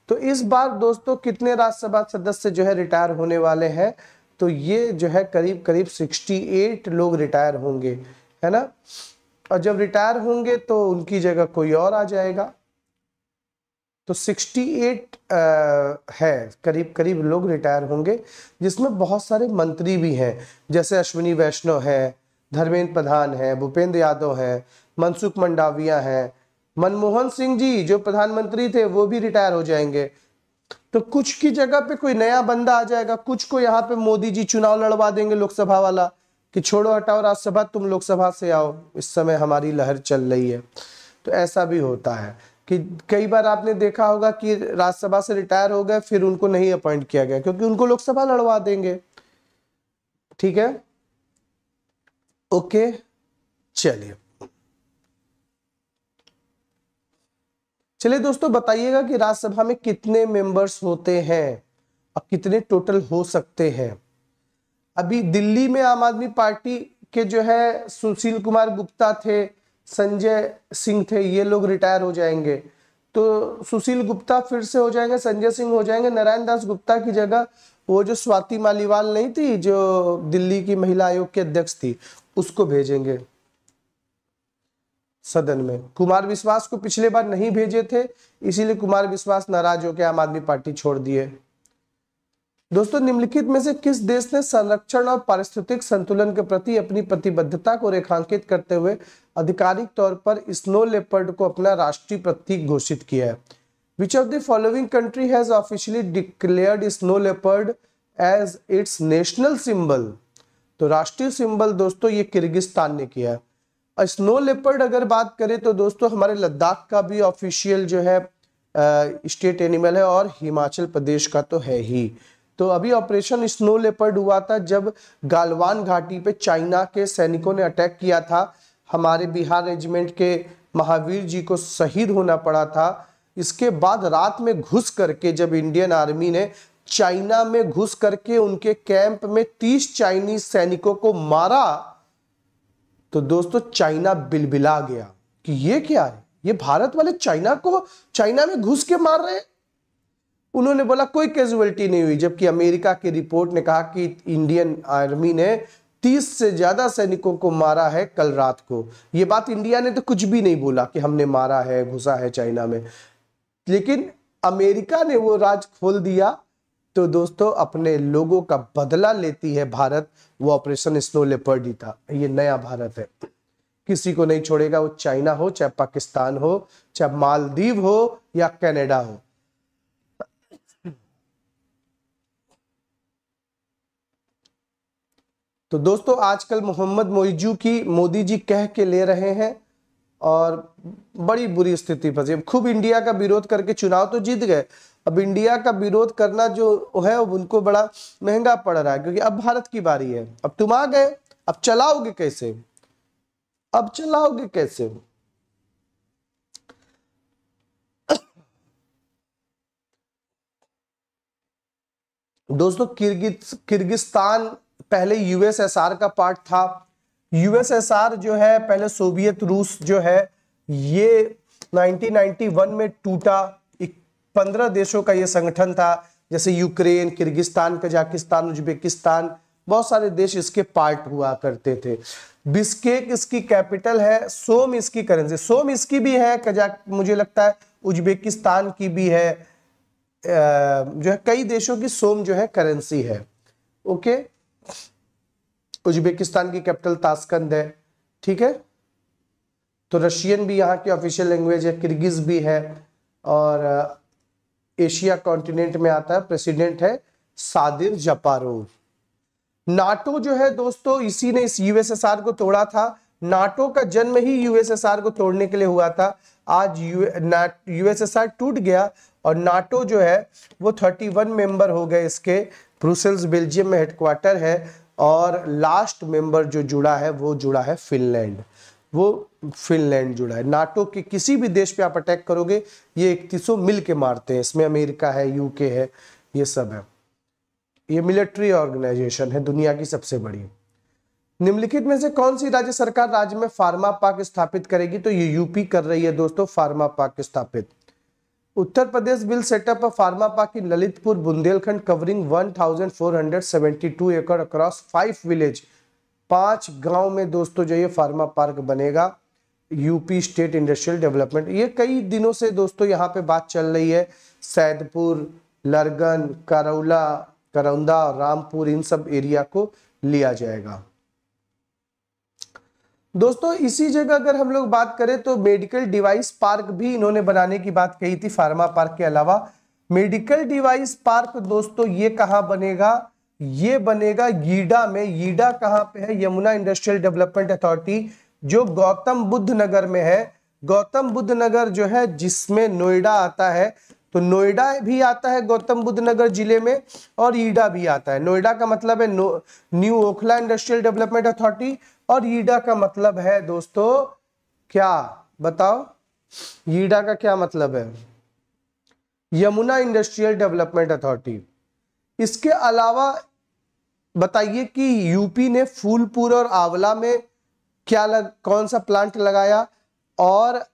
तो इस बार दोस्तों कितने राज्यसभा सदस्य जो है रिटायर होने वाले हैं तो ये जो है करीब करीब 68 लोग रिटायर होंगे है ना और जब रिटायर होंगे तो उनकी जगह कोई और आ जाएगा तो 68 है करीब करीब लोग रिटायर होंगे जिसमें बहुत सारे मंत्री भी हैं जैसे अश्विनी वैष्णव है धर्मेंद्र प्रधान है भूपेंद्र यादव है मनसुख मंडाविया है मनमोहन सिंह जी जो प्रधानमंत्री थे वो भी रिटायर हो जाएंगे तो कुछ की जगह पे कोई नया बंदा आ जाएगा कुछ को यहाँ पे मोदी जी चुनाव लड़वा देंगे लोकसभा वाला कि छोड़ो हटाओ राज्यसभा तुम लोकसभा से आओ इस समय हमारी लहर चल रही है तो ऐसा भी होता है कि कई बार आपने देखा होगा कि राज्यसभा से रिटायर हो गए फिर उनको नहीं अपॉइंट किया गया क्योंकि उनको लोकसभा लड़वा देंगे ठीक है ओके चलिए चलिए दोस्तों बताइएगा कि राज्यसभा में कितने मेंबर्स होते हैं और कितने टोटल हो सकते हैं अभी दिल्ली में आम आदमी पार्टी के जो है सुशील कुमार गुप्ता थे संजय सिंह थे ये लोग रिटायर हो जाएंगे तो सुशील गुप्ता फिर से हो जाएंगे संजय सिंह हो जाएंगे नारायण दास गुप्ता की जगह वो जो स्वाति मालीवाल नहीं थी जो दिल्ली की महिला आयोग की अध्यक्ष थी उसको भेजेंगे सदन में कुमार विश्वास को पिछले बार नहीं भेजे थे इसीलिए कुमार विश्वास नाराज होकर आम आदमी पार्टी छोड़ दिए दोस्तों निम्नलिखित में से किस देश ने संरक्षण और पारिस्थितिक संतुलन के प्रति अपनी प्रतिबद्धता को रेखांकित करते हुए आधिकारिक तौर पर स्नो लेपर्ड को अपना राष्ट्रीय प्रतीक घोषित किया है which of the following country has officially declared snow leopard as its national symbol तो राष्ट्रीय सिंबल दोस्तों ये किर्गिस्तान ने किया है स्नो लेपर्ड अगर बात करें तो दोस्तों हमारे लद्दाख का भी ऑफिशियल जो है स्टेट एनिमल है और हिमाचल प्रदेश का तो है ही तो अभी ऑपरेशन स्नो लेपर्ड हुआ था जब गालवान घाटी पे चाइना के सैनिकों ने अटैक किया था हमारे बिहार रेजिमेंट के महावीर जी को शहीद होना पड़ा था इसके बाद रात में घुस करके जब इंडियन आर्मी ने चाइना में घुस करके उनके कैंप में तीस चाइनीज सैनिकों को मारा तो दोस्तों चाइना बिलबिला गया कि ये क्या है ये भारत वाले चाइना को चाइना में घुस के मार रहे हैं उन्होंने बोला कोई कैजुअलिटी नहीं हुई जबकि अमेरिका की रिपोर्ट ने कहा कि इंडियन आर्मी ने तीस से ज़्यादा सैनिकों को मारा है कल रात को ये बात इंडिया ने तो कुछ भी नहीं बोला कि हमने मारा है घुसा है चाइना में लेकिन अमेरिका ने वो राज खोल दिया तो दोस्तों अपने लोगों का बदला लेती है भारत वो ऑपरेशन स्नो लेपर्डी था ये नया भारत है किसी को नहीं छोड़ेगा वो चाइना हो चाहे पाकिस्तान हो चाहे मालदीव हो या कनाडा हो तो दोस्तों आजकल मोहम्मद मोइजू की मोदी जी कह के ले रहे हैं और बड़ी बुरी स्थिति फंसी खूब इंडिया का विरोध करके चुनाव तो जीत गए अब इंडिया का विरोध करना जो है उनको बड़ा महंगा पड़ रहा है क्योंकि अब भारत की बारी है अब तुम आ गए अब चलाओगे कैसे अब चलाओगे कैसे दोस्तों किर्गिज किर्गिस्तान पहले यूएसएसआर का पार्ट था यूएसएसआर जो है पहले सोवियत रूस जो है ये 1991 में टूटा पंद्रह देशों का ये संगठन था जैसे यूक्रेन किर्गिस्तान कजाकिस्तान उज्बेकिस्तान बहुत सारे देश इसके पार्ट हुआ करते थे बिस्केक इसकी कैपिटल है सोम इसकी करेंसी सोम इसकी भी है कजा मुझे लगता है उज्बेकिस्तान की भी है जो है कई देशों की सोम जो है करेंसी है ओके okay? उज्बेकिस्तान की कैपिटल ताशकंद है ठीक है तो रशियन भी यहाँ की ऑफिशियल लैंग्वेज है किर्गिज भी है और एशिया कॉन्टिनेंट में आता है प्रेसिडेंट है सादिर जपारो नाटो जो है दोस्तों इसी ने इस यूएसएसआर को तोड़ा था नाटो का जन्म ही यूएसएसआर को तोड़ने के लिए हुआ था आज यूएसएसआर टूट गया और नाटो जो है वो 31 मेंबर हो गए इसके ब्रुसेल्स बेल्जियम में हेडक्वार्टर है और लास्ट मेंबर जो जुड़ा है वो जुड़ा है फिनलैंड वो फिनलैंड जुड़ा है नाटो के किसी भी देश पे आप अटैक करोगे ये इकतीसों मिल के मारते हैं इसमें अमेरिका है यूके है ये सब है ये मिलिट्री ऑर्गेनाइजेशन है दुनिया की सबसे बड़ी निम्नलिखित में से कौन सी राज्य सरकार राज्य में फार्मा पार्क स्थापित करेगी तो ये यूपी कर रही है दोस्तों फार्मा पार्क स्थापित Uttar Pradesh will set up a pharma park in Lalitpur Bundelkhand covering 1,472 एकड़ अक्रॉस फाइव विलेज पांच गांव में दोस्तों जो ये फार्मा पार्क बनेगा यूपी स्टेट इंडस्ट्रियल डेवलपमेंट ये कई दिनों से दोस्तों यहाँ पे बात चल रही है सैदपुर लरगन करौला करौंदा रामपुर इन सब एरिया को लिया जाएगा दोस्तों इसी जगह अगर हम लोग बात करें तो मेडिकल डिवाइस पार्क भी इन्होंने बनाने की बात कही थी फार्मा पार्क के अलावा मेडिकल डिवाइस पार्क दोस्तों ये कहाँ बनेगा ये बनेगा गीडा में गीडा कहाँ पे है यमुना इंडस्ट्रियल डेवलपमेंट अथॉरिटी जो गौतम बुद्ध नगर में है गौतम बुद्ध नगर जो है जिसमें नोएडा आता है तो नोएडा भी आता है गौतम बुद्ध नगर जिले में और ईडा भी आता है नोएडा का मतलब है new Okhla industrial development authority और ईडा का मतलब है दोस्तों क्या बताओ ईडा का क्या मतलब है यमुना इंडस्ट्रियल डेवलपमेंट अथॉरिटी इसके अलावा बताइए कि यूपी ने फूलपुर और आंवला में क्या लग, कौन सा प्लांट लगाया और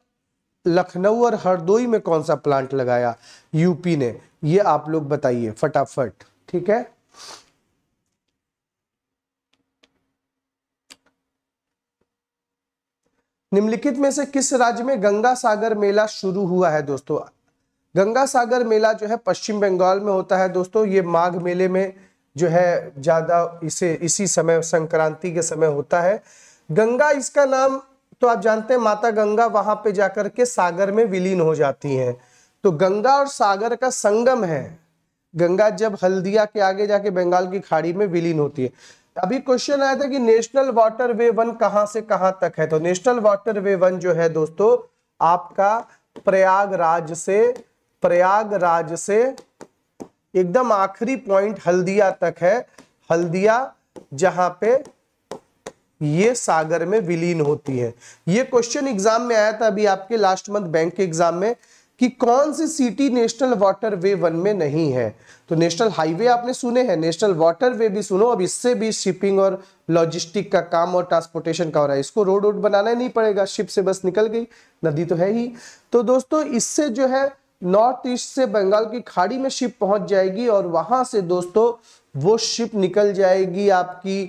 लखनऊ और हरदोई में कौन सा प्लांट लगाया यूपी ने ये आप लोग बताइए फटाफट ठीक है निम्नलिखित में से किस राज्य में गंगा सागर मेला शुरू हुआ है दोस्तों गंगा सागर मेला जो है पश्चिम बंगाल में होता है दोस्तों ये माघ मेले में जो है ज्यादा इसे इसी समय संक्रांति के समय होता है गंगा इसका नाम तो आप जानते हैं माता गंगा वहां पे जाकर के सागर में विलीन हो जाती हैं तो गंगा और सागर का संगम है गंगा जब हल्दिया के आगे जाके बंगाल की खाड़ी में विलीन होती है अभी क्वेश्चन आया था कि नेशनल वाटर वे वन कहां से कहां तक है तो नेशनल वाटर वे वन जो है दोस्तों आपका प्रयागराज से प्रयागराज से एकदम आखिरी पॉइंट हल्दिया तक है हल्दिया जहां पे ये सागर में विलीन होती है ये क्वेश्चन एग्जाम में आया था अभी आपके लास्ट मंथ बैंक के एग्जाम में कि कौन सी city national waterway one में नहीं है तो नेशनल हाईवे आपने सुने हैं नेशनल वाटर वे भी सुनो अब इससे भी शिपिंग और लॉजिस्टिक का काम और ट्रांसपोर्टेशन का हो रहा है इसको रोड रोड बनाना नहीं पड़ेगा शिप से बस निकल गई नदी तो है ही तो दोस्तों इससे जो है नॉर्थ ईस्ट से बंगाल की खाड़ी में शिप पहुंच जाएगी और वहां से दोस्तों वो शिप निकल जाएगी आपकी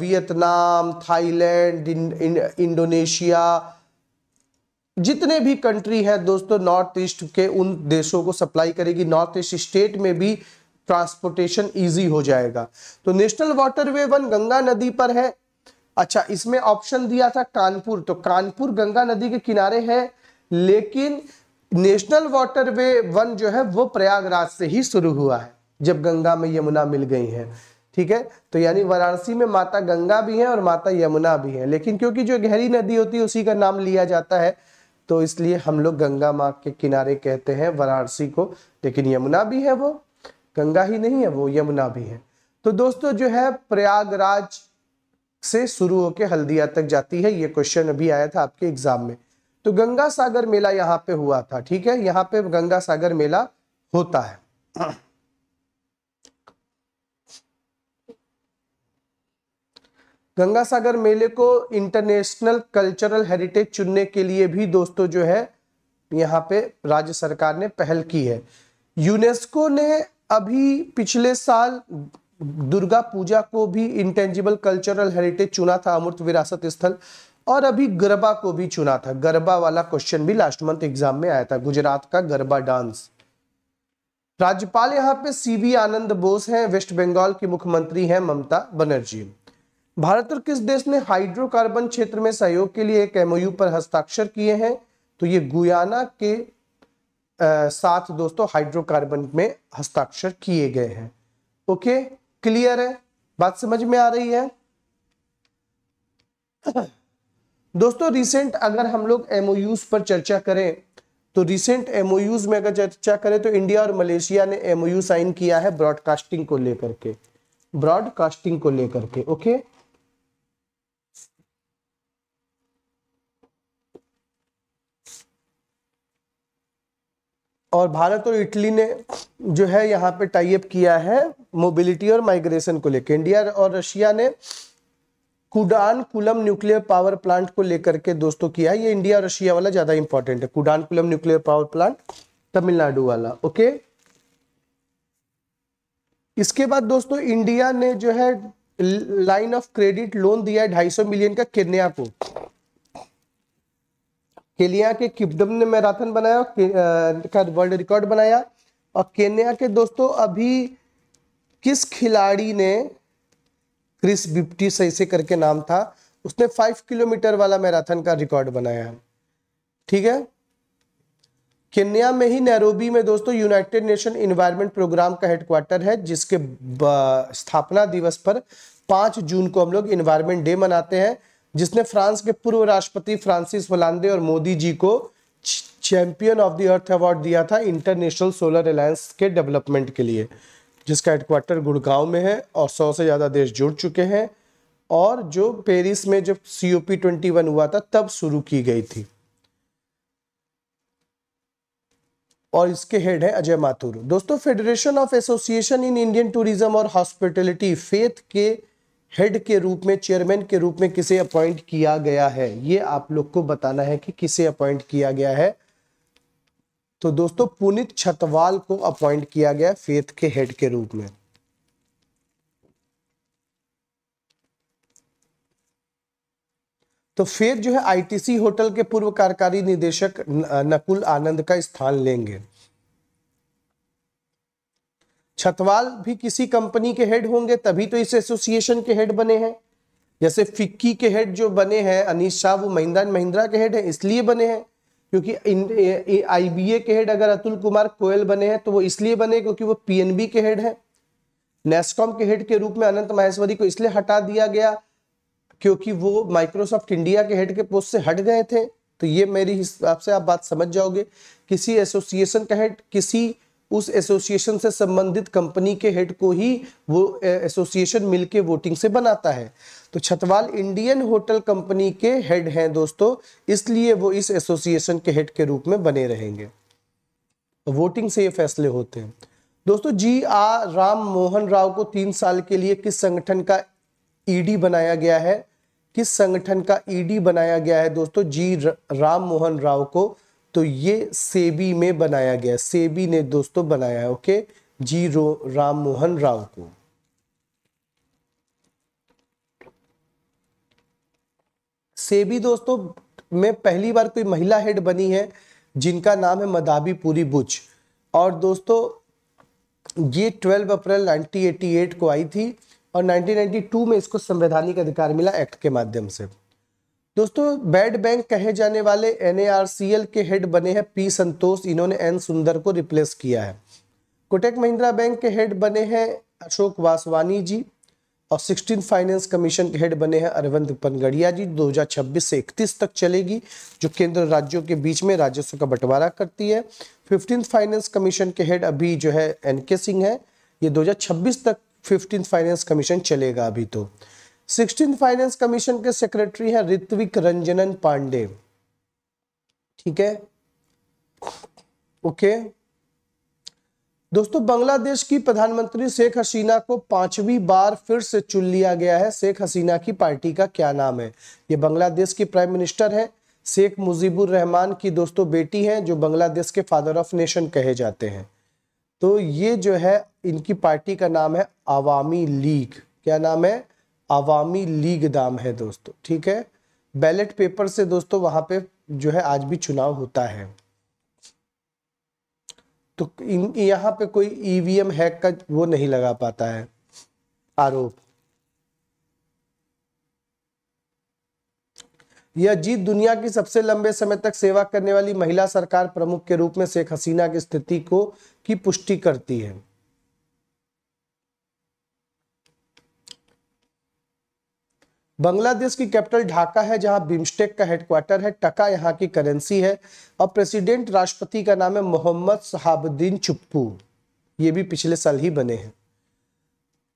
वियतनाम थाईलैंड इंडोनेशिया जितने भी कंट्री है दोस्तों नॉर्थ ईस्ट के उन देशों को सप्लाई करेगी नॉर्थ ईस्ट स्टेट में भी ट्रांसपोर्टेशन इजी हो जाएगा तो नेशनल वाटरवे वन गंगा नदी पर है अच्छा इसमें ऑप्शन दिया था कानपुर तो कानपुर गंगा नदी के किनारे है लेकिन नेशनल वाटरवे वन जो है वो प्रयागराज से ही शुरू हुआ है जब गंगा में यमुना मिल गई है ठीक है तो यानी वाराणसी में माता गंगा भी है और माता यमुना भी है लेकिन क्योंकि जो गहरी नदी होती है उसी का नाम लिया जाता है तो इसलिए हम लोग गंगा माँ के किनारे कहते हैं वाराणसी को लेकिन यमुना भी है वो गंगा ही नहीं है वो यमुना भी है तो दोस्तों जो है प्रयागराज से शुरू होकर हल्दिया तक जाती है ये क्वेश्चन अभी आया था आपके एग्जाम में तो गंगा सागर मेला यहाँ पे हुआ था ठीक है यहाँ पे गंगा सागर मेला होता है गंगा सागर मेले को इंटरनेशनल कल्चरल हेरिटेज चुनने के लिए भी दोस्तों जो है यहाँ पे राज्य सरकार ने पहल की है यूनेस्को ने अभी पिछले साल दुर्गा पूजा को भी इंटेंजिबल कल्चरल हेरिटेज चुना था अमृत विरासत स्थल और अभी गरबा को भी चुना था गरबा वाला क्वेश्चन भी लास्ट मंथ एग्जाम में आया था गुजरात का गरबा डांस राज्यपाल यहाँ पे सीबी आनंद बोस हैं वेस्ट बंगाल की मुख्यमंत्री हैं ममता बनर्जी भारत और किस देश ने हाइड्रोकार्बन क्षेत्र में सहयोग के लिए एक एमओयू पर हस्ताक्षर किए हैं तो ये गुयाना के आ, साथ दोस्तों हाइड्रोकार्बन में हस्ताक्षर किए गए हैं ओके क्लियर है बात समझ में आ रही है दोस्तों रिसेंट अगर हम लोग एमओयूज पर चर्चा करें तो रिसेंट एमओयूज में अगर चर्चा करें तो इंडिया और मलेशिया ने एमओयू साइन किया है ब्रॉडकास्टिंग को लेकर के ब्रॉडकास्टिंग को लेकर के ओके और भारत और इटली ने जो है यहाँ पे टाइप किया है मोबिलिटी और माइग्रेशन को लेकर इंडिया और रशिया ने Kudankulam nuclear power plant को लेकर के दोस्तों तो किया है ये इंडिया और रशिया वाला ज़्यादा इंपॉर्टेंट है Kudankulam nuclear power plant Tamil Nadu वाला ओके इसके बाद दोस्तों इंडिया ने जो है लाइन ऑफ क्रेडिट लोन दिया है ढाई सौ मिलियन का केन्या को केलिया के किबडम ने मैराथन बनाया का वर्ल्ड रिकॉर्ड बनाया और केन्या के दोस्तों अभी किस खिलाड़ी ने क्रिस बिप्टी सही से करके नाम था उसने फाइव किलोमीटर वाला मैराथन का रिकॉर्ड बनाया ठीक है केन्या में ही नैरोबी में दोस्तों यूनाइटेड नेशन इन्वायरमेंट प्रोग्राम का हेडक्वार्टर है जिसके स्थापना दिवस पर पांच जून को हम लोग इन्वायरमेंट डे मनाते हैं जिसने फ्रांस के पूर्व राष्ट्रपति फ्रांसिस होलांदे और मोदी जी को champion of the earth award दिया था इंटरनेशनल सोलर अलायंस के डेवलपमेंट के लिए जिसका हेडक्वार्टर गुड़गांव में है और सौ से ज़्यादा देश जुड़ चुके हैं और जो पेरिस में जब C O P twenty one हुआ था तब शुरू की गई थी और इसके हेड है अजय माथुर दोस्तों federation of association in Indian tourism और हॉस्पिटलिटी फेथ के हेड के रूप में चेयरमैन के रूप में किसे अपॉइंट किया गया है ये आप लोग को बताना है कि किसे अपॉइंट किया गया है तो दोस्तों पुनित छतवाल को अपॉइंट किया गया फेथ के हेड के रूप में तो फेथ जो है आईटीसी होटल के पूर्व कार्यकारी निदेशक नकुल आनंद का स्थान लेंगे छतवाल भी किसी कंपनी के हेड होंगे तभी तो इस एसोसिएशन के हेड बने हैं जैसे फिक्की के हेड जो बने हैं अनिश शाह वो महिंद्रा एंड महिंद्रा के हेड है इसलिए बने हैं क्योंकि आईबीए के हेड अगर अतुल कुमार कोयल बने हैं तो वो इसलिए बने क्योंकि वो पीएनबी के हेड हैं नेस्कॉम के हेड के रूप में अनंत माहेश्वरी को इसलिए हटा दिया गया क्योंकि वो माइक्रोसॉफ्ट इंडिया के हेड के पोस्ट से हट गए थे तो ये मेरी हिसाब से आप बात समझ जाओगे किसी एसोसिएशन का हेड किसी उस एसोसिएशन से संबंधित कंपनी के हेड को ही वो एसोसिएशन मिलके वोटिंग से बनाता है तो छतवाल इंडियन होटल कंपनी के हेड हैं दोस्तों इसलिए वो इस एसोसिएशन के हेड के रूप में बने रहेंगे तो वोटिंग से ये फैसले होते हैं दोस्तों जी आर राम मोहन राव को तीन साल के लिए किस संगठन का ईडी बनाया गया है किस संगठन का ईडी बनाया गया है दोस्तों जी राम मोहन राव को तो ये सेबी में बनाया गया सेबी ने दोस्तों बनाया okay G R Ram Mohan Rao को सेबी दोस्तों में पहली बार कोई महिला हेड बनी है जिनका नाम है मदाबी पूरी बुच और दोस्तों ये 12 अप्रैल 1988 को आई थी और 1992 में इसको संवैधानिक अधिकार मिला एक्ट के माध्यम से दोस्तों बैड बैंक कहे जाने वाले एन के हेड बने हैं पी संतोष इन्होंने एन सुंदर को रिप्लेस किया है कोटेक महिंद्रा बैंक के हेड बने हैं अशोक वासवानी जी और 16 फाइनेंस कमीशन के हेड बने हैं अरविंद पनगड़िया जी 2026 से 31 तक चलेगी जो केंद्र राज्यों के बीच में राजस्व का बंटवारा करती है फिफ्टीन फाइनेंस कमीशन के हेड अभी जो है एन के सिंह है ये दो तक फिफ्टीन फाइनेंस कमीशन चलेगा अभी तो सिक्सटीन फाइनेंस कमीशन के सेक्रेटरी हैं ऋत्विक रंजनन पांडे ठीक है ओके दोस्तों बांग्लादेश की प्रधानमंत्री शेख हसीना को पांचवी बार फिर से चुन लिया गया है शेख हसीना की पार्टी का क्या नाम है ये बांग्लादेश की प्राइम मिनिस्टर है शेख मुजीबुर रहमान की दोस्तों बेटी हैं जो बांग्लादेश के फादर ऑफ नेशन कहे जाते हैं तो ये जो है इनकी पार्टी का नाम है आवामी लीग क्या नाम है अवामी लीग दाम है दोस्तों ठीक है बैलेट पेपर से दोस्तों वहां पे जो है आज भी चुनाव होता है तो इन यहाँ पे कोई ईवीएम e हैक का वो नहीं लगा पाता है आरोप यह जीत दुनिया की सबसे लंबे समय तक सेवा करने वाली महिला सरकार प्रमुख के रूप में शेख हसीना की स्थिति को की पुष्टि करती है बांग्लादेश की कैपिटल ढाका है जहां बिम्स्टेक का हेडक्वार्टर है टका यहां की करेंसी है और प्रेसिडेंट राष्ट्रपति का नाम है मोहम्मद सहाबुद्दीन चुप्पू ये भी पिछले साल ही बने हैं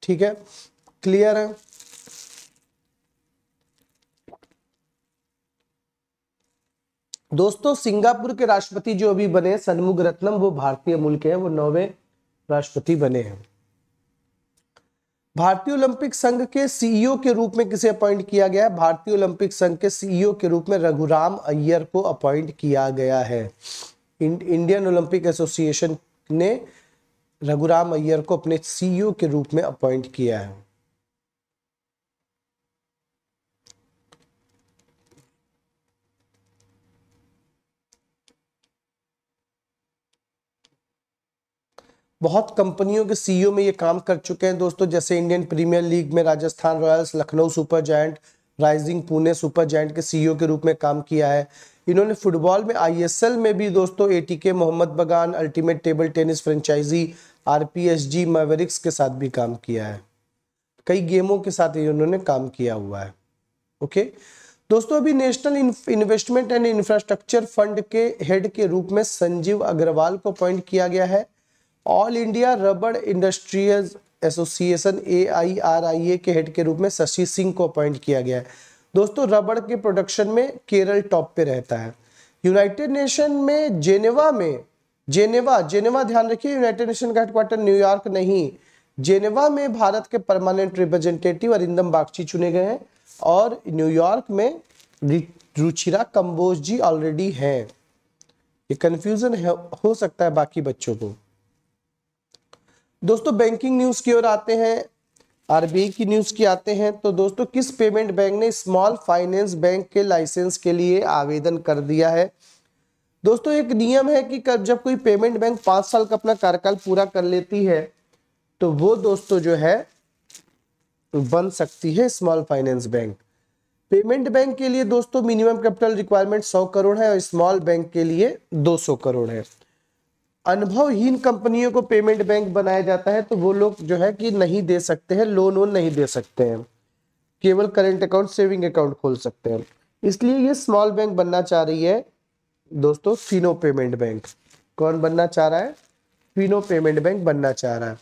ठीक है क्लियर है दोस्तों सिंगापुर के राष्ट्रपति जो अभी बने सनमुग रत्नम वो भारतीय मूल के हैं वो नौवे राष्ट्रपति बने हैं भारतीय ओलंपिक संघ के सीईओ के रूप में किसे अपॉइंट किया गया है भारतीय ओलंपिक संघ के सीईओ के रूप में रघुराम अय्यर को अपॉइंट किया गया है इंडियन ओलंपिक एसोसिएशन ने रघुराम अय्यर को अपने सीईओ के रूप में अपॉइंट किया है बहुत कंपनियों के सीईओ e में ये काम कर चुके हैं दोस्तों जैसे इंडियन प्रीमियर लीग में Rajasthan royals Lucknow super giant rising Pune super giant के सीईओ e के रूप में काम किया है इन्होंने फुटबॉल में आईएसएल में भी दोस्तों ATK Mohammed Bagan ultimate table tennis franchise RPSG mavericks के साथ भी काम किया है कई गेमों के साथ इन्होंने काम किया हुआ है ओके दोस्तों अभी national investment and infrastructure fund के हेड के रूप में संजीव अग्रवाल को अपॉइंट किया गया है all India rubber industries association A I R I A के हेड के रूप में शशि सिंह को अपॉइंट किया गया है दोस्तों रबड़ के प्रोडक्शन में केरल टॉप पे रहता है यूनाइटेड नेशन में जेनेवा में जेनेवा जेनेवा ध्यान रखिए यूनाइटेड नेशन का हेडक्वार्टर न्यूयॉर्क नहीं जेनेवा में भारत के परमानेंट रिप्रेजेंटेटिव अरिंदम बागची चुने गए हैं और न्यूयॉर्क में रुचिरा कंबोज जी ऑलरेडी हैं ये कन्फ्यूजन हो सकता है बाकी बच्चों को दोस्तों बैंकिंग न्यूज़ की ओर आते हैं आरबीआई की न्यूज़ की आते हैं तो दोस्तों किस पेमेंट बैंक ने स्मॉल फाइनेंस बैंक के लाइसेंस के लिए आवेदन कर दिया है दोस्तों एक नियम है कि कर, जब कोई पेमेंट बैंक पांच साल का अपना कार्यकाल पूरा कर लेती है तो वो दोस्तों जो है बन सकती है small finance bank payment bank के लिए दोस्तों मिनिमम कैपिटल रिक्वायरमेंट 100 करोड़ है और स्मॉल बैंक के लिए 200 करोड़ है अनुभवहीन कंपनियों को पेमेंट बैंक बनाया जाता है तो वो लोग जो है कि नहीं दे सकते हैं लोन वोन नहीं दे सकते हैं केवल करेंट अकाउंट सेविंग अकाउंट खोल सकते हैं इसलिए ये स्मॉल बैंक बनना चाह रही है दोस्तों फिनो पेमेंट बैंक कौन बनना चाह रहा है फिनो पेमेंट बैंक बनना चाह रहा है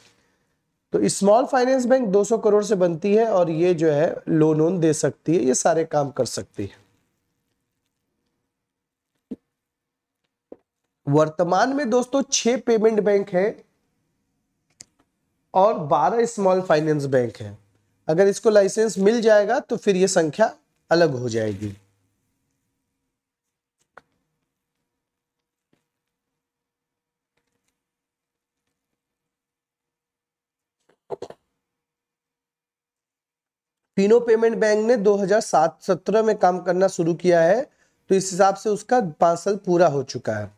तो स्मॉल फाइनेंस बैंक 200 करोड़ से बनती है और ये जो है लोन वोन दे सकती है ये सारे काम कर सकती है वर्तमान में दोस्तों छह पेमेंट बैंक है और बारह स्मॉल फाइनेंस बैंक है अगर इसको लाइसेंस मिल जाएगा तो फिर यह संख्या अलग हो जाएगी फिनो पेमेंट बैंक ने 2007-17 में काम करना शुरू किया है तो इस हिसाब से उसका पांच साल पूरा हो चुका है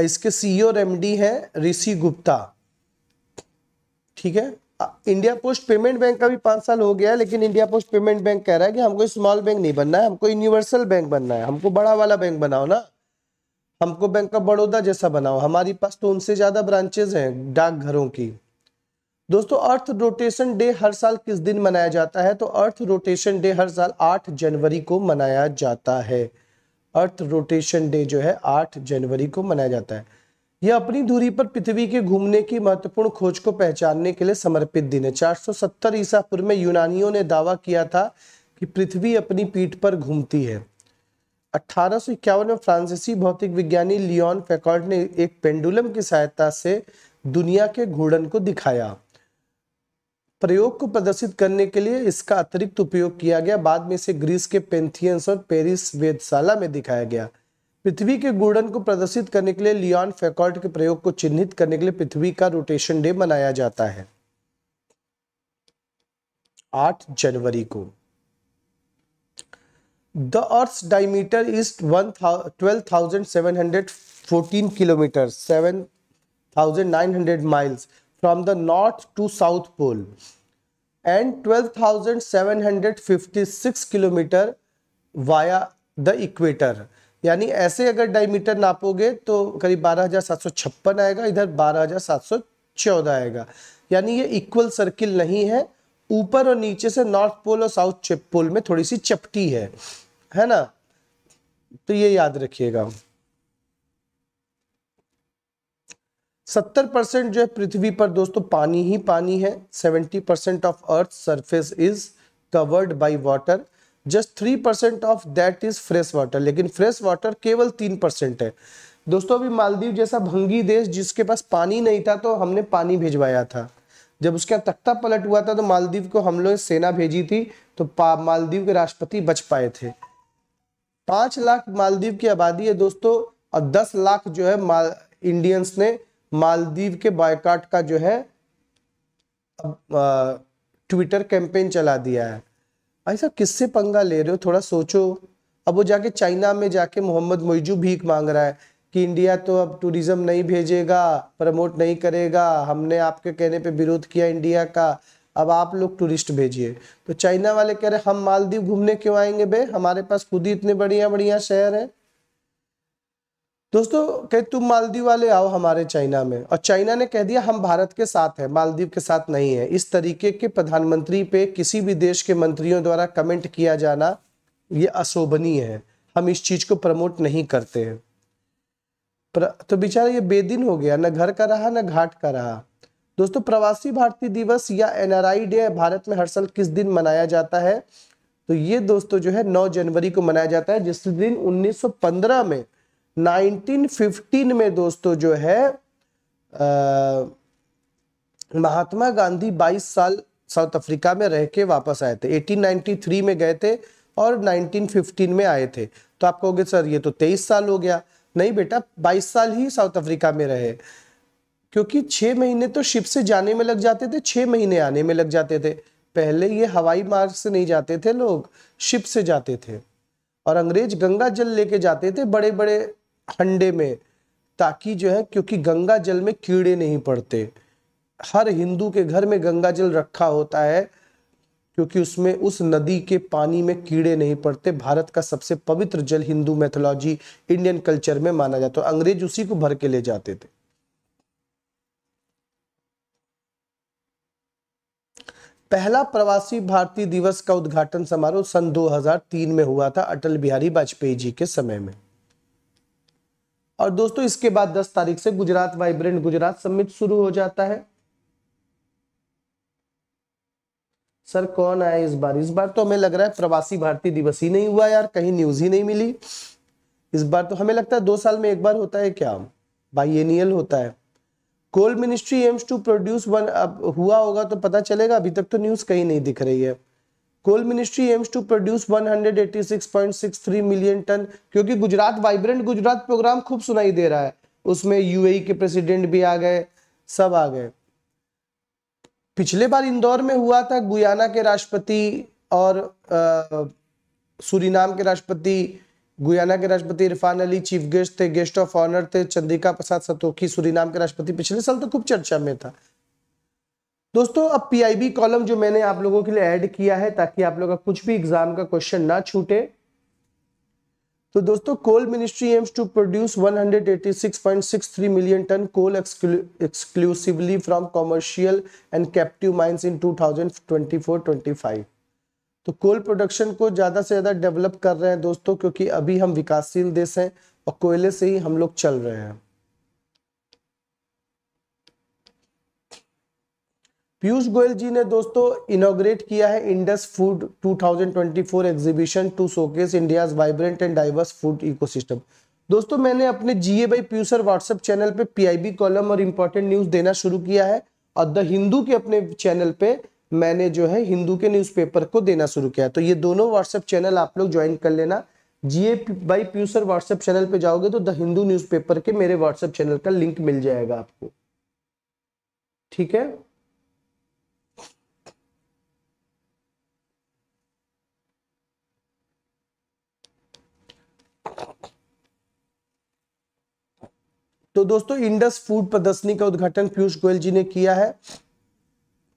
इसके सीईओ e और एमडी हैं ऋषि गुप्ता ठीक है इंडिया पोस्ट पेमेंट बैंक का भी पांच साल हो गया है लेकिन इंडिया पोस्ट पेमेंट बैंक कह रहा है कि हमको स्मॉल बैंक नहीं बनना है हमको यूनिवर्सल बैंक बनना है हमको बड़ा वाला बैंक बनाओ ना हमको बैंक ऑफ बड़ौदा जैसा बनाओ हमारे पास तो उनसे ज्यादा ब्रांचेज हैं डाकघरों की दोस्तों अर्थ रोटेशन डे हर साल किस दिन मनाया जाता है तो अर्थ रोटेशन डे हर साल आठ जनवरी को मनाया जाता है अर्थ रोटेशन डे जो है आठ जनवरी को मनाया जाता है यह अपनी दूरी पर पृथ्वी के घूमने की महत्वपूर्ण खोज को पहचानने के लिए समर्पित दिन है चार सौ सत्तर ईसा पूर्व में यूनानियों ने दावा किया था कि पृथ्वी अपनी पीठ पर घूमती है अठारह में फ्रांसीसी भौतिक विज्ञानी लियोन फैकॉल्ट ने एक पेंडुलम की सहायता से दुनिया के घूर्णन को दिखाया प्रयोग को प्रदर्शित करने के लिए इसका अतिरिक्त उपयोग किया गया बाद में इसे ग्रीस के पेंथियंस और पेरिस वेदशाला में दिखाया गया पृथ्वी के गुड़न को प्रदर्शित करने के लिए लियोन फेकॉल्ट के प्रयोग को चिन्हित करने के लिए पृथ्वी का रोटेशन डे मनाया जाता है 8 जनवरी को the earth diameter is one twelve thousand seven hundred fourteen kilometre seven thousand nine hundred miles from the north to south pole and 12,756 kilometre via the equator यानी ऐसे अगर डायमीटर नापोगे तो करीब 12,756 आएगा इधर 12,714 आएगा यानी ये इक्वल सर्किल नहीं है ऊपर और नीचे से नॉर्थ पोल और साउथ पोल में थोड़ी सी चपटी है है ना तो ये याद रखिएगा सत्तर परसेंट जो है पृथ्वी पर दोस्तों पानी ही पानी है seventy percent of earth surface is covered by water just three percent of that is fresh water लेकिन फ्रेश वाटर केवल तीन परसेंट है दोस्तों अभी मालदीव जैसा भंगी देश जिसके पास पानी नहीं था तो हमने पानी भिजवाया था जब उसका तख्ता पलट हुआ था तो मालदीव को हम लोग सेना भेजी थी तो मालदीव के राष्ट्रपति बच पाए थे पांच लाख मालदीव की आबादी है दोस्तों और दस लाख जो है माल इंडियंस ने मालदीव के बायकाट का जो है ट्विटर कैंपेन चला दिया है भाई साहब किससे पंगा ले रहे हो थोड़ा सोचो अब वो जाके चाइना में जाके मोहम्मद मोइजू भीख मांग रहा है कि इंडिया तो अब टूरिज्म नहीं भेजेगा प्रमोट नहीं करेगा हमने आपके कहने पे विरोध किया इंडिया का अब आप लोग टूरिस्ट भेजिए तो चाइना वाले कह रहे हम मालदीव घूमने क्यों आएंगे बे हमारे पास खुद ही इतने बढ़िया बढ़िया शहर हैं दोस्तों कहे तुम मालदीव वाले आओ हमारे चाइना में और चाइना ने कह दिया हम भारत के साथ है मालदीव के साथ नहीं है इस तरीके के प्रधानमंत्री पे किसी भी देश के मंत्रियों द्वारा कमेंट किया जाना ये अशोभनीय है हम इस चीज को प्रमोट नहीं करते हैं तो बेचारा ये बेदिन हो गया न घर का रहा न घाट का रहा दोस्तों प्रवासी भारतीय दिवस या एनआरआई डे भारत में हर साल किस दिन मनाया जाता है तो ये दोस्तों जो है 9 जनवरी को मनाया जाता है जिस दिन 1915 में 1915 में दोस्तों जो है आ, महात्मा गांधी 22 साल साउथ अफ्रीका में रह के वापस आए थे 1893 में गए थे और 1915 में आए थे तो आप कहोगे सर ये तो 23 साल हो गया नहीं बेटा 22 साल ही साउथ अफ्रीका में रहे क्योंकि छह महीने तो शिप से जाने में लग जाते थे छह महीने आने में लग जाते थे पहले ये हवाई मार्ग से नहीं जाते थे लोग शिप से जाते थे और अंग्रेज गंगा जल लेके जाते थे बड़े बड़े हंडे में ताकि जो है क्योंकि गंगा जल में कीड़े नहीं पड़ते हर हिंदू के घर में गंगा जल रखा होता है क्योंकि उसमें उस नदी के पानी में कीड़े नहीं पड़ते भारत का सबसे पवित्र जल हिंदू मैथोलॉजी इंडियन कल्चर में माना जाता है अंग्रेज उसी को भर के ले जाते थे पहला प्रवासी भारतीय दिवस का उद्घाटन समारोह सन 2003 में हुआ था अटल बिहारी वाजपेयी जी के समय में और दोस्तों इसके बाद 10 तारीख से गुजरात वाइब्रेंट गुजरात समिट शुरू हो जाता है सर कौन आया इस बार इस बार तो हमें लग रहा है प्रवासी भारतीय दिवस ही नहीं हुआ यार कहीं न्यूज ही नहीं मिली इस बार तो हमें लगता है दो साल में एक बार होता है क्या बाइएनियल होता है coal ministry aims to produce one अब हुआ होगा तो पता चलेगा अभी तक तो न्यूज कहीं नहीं दिख रही है coal ministry aims to produce 186.63 million tonne क्योंकि गुजरात वाइब्रेंट गुजरात प्रोग्राम खूब सुनाई दे रहा है उसमें यूएई e के प्रेसिडेंट भी आ गए सब आ गए पिछले बार इंदौर में हुआ था गुयाना के राष्ट्रपति और सूरीनाम के राष्ट्रपति गुयाना के राष्ट्रपति इरफान अली चीफ गेस्ट थे गेस्ट ऑफ ऑनर थे चंद्रिका प्रसाद सतोखी सूरीनाम के राष्ट्रपति पिछले साल तो खूब चर्चा में था दोस्तों अब पी कॉलम जो मैंने आप लोगों के लिए ऐड किया है ताकि आप लोगों का कुछ भी एग्जाम का क्वेश्चन ना छूटे तो दोस्तों coal ministry aims to produce 186.63 million tonne coal exclusively from commercial and captive mines in 2024-25 तो कोल प्रोडक्शन को ज़्यादा से ज़्यादा डेवलप कर रहे हैं दोस्तों क्योंकि अभी हम विकासशील देश हैं और कोयले से ही हम लोग चल रहे हैं पीयूष गोयल जी ने दोस्तों इनोग्रेट किया है Indus food 2024 exhibition to showcase India vibrant and diverse food ecosystem दोस्तों मैंने अपने GA by Piyush sir WhatsApp channel पे पीआईबी कॉलम और इम्पोर्टेंट न्यूज देना शुरू किया है और द हिंदू के अपने चैनल पे मैंने जो है हिंदू के न्यूज को देना शुरू किया तो ये दोनों व्हाट्सएप चैनल आप लोग ज्वाइन कर लेना GA by Piyush sir WhatsApp channel पे जाओगे तो द हिंदू न्यूज़पेपर के मेरे व्हाट्सएप चैनल का लिंक मिल जाएगा आपको ठीक है तो दोस्तों इंडस फूड प्रदर्शनी का उद्घाटन पीयूष गोयल जी ने किया है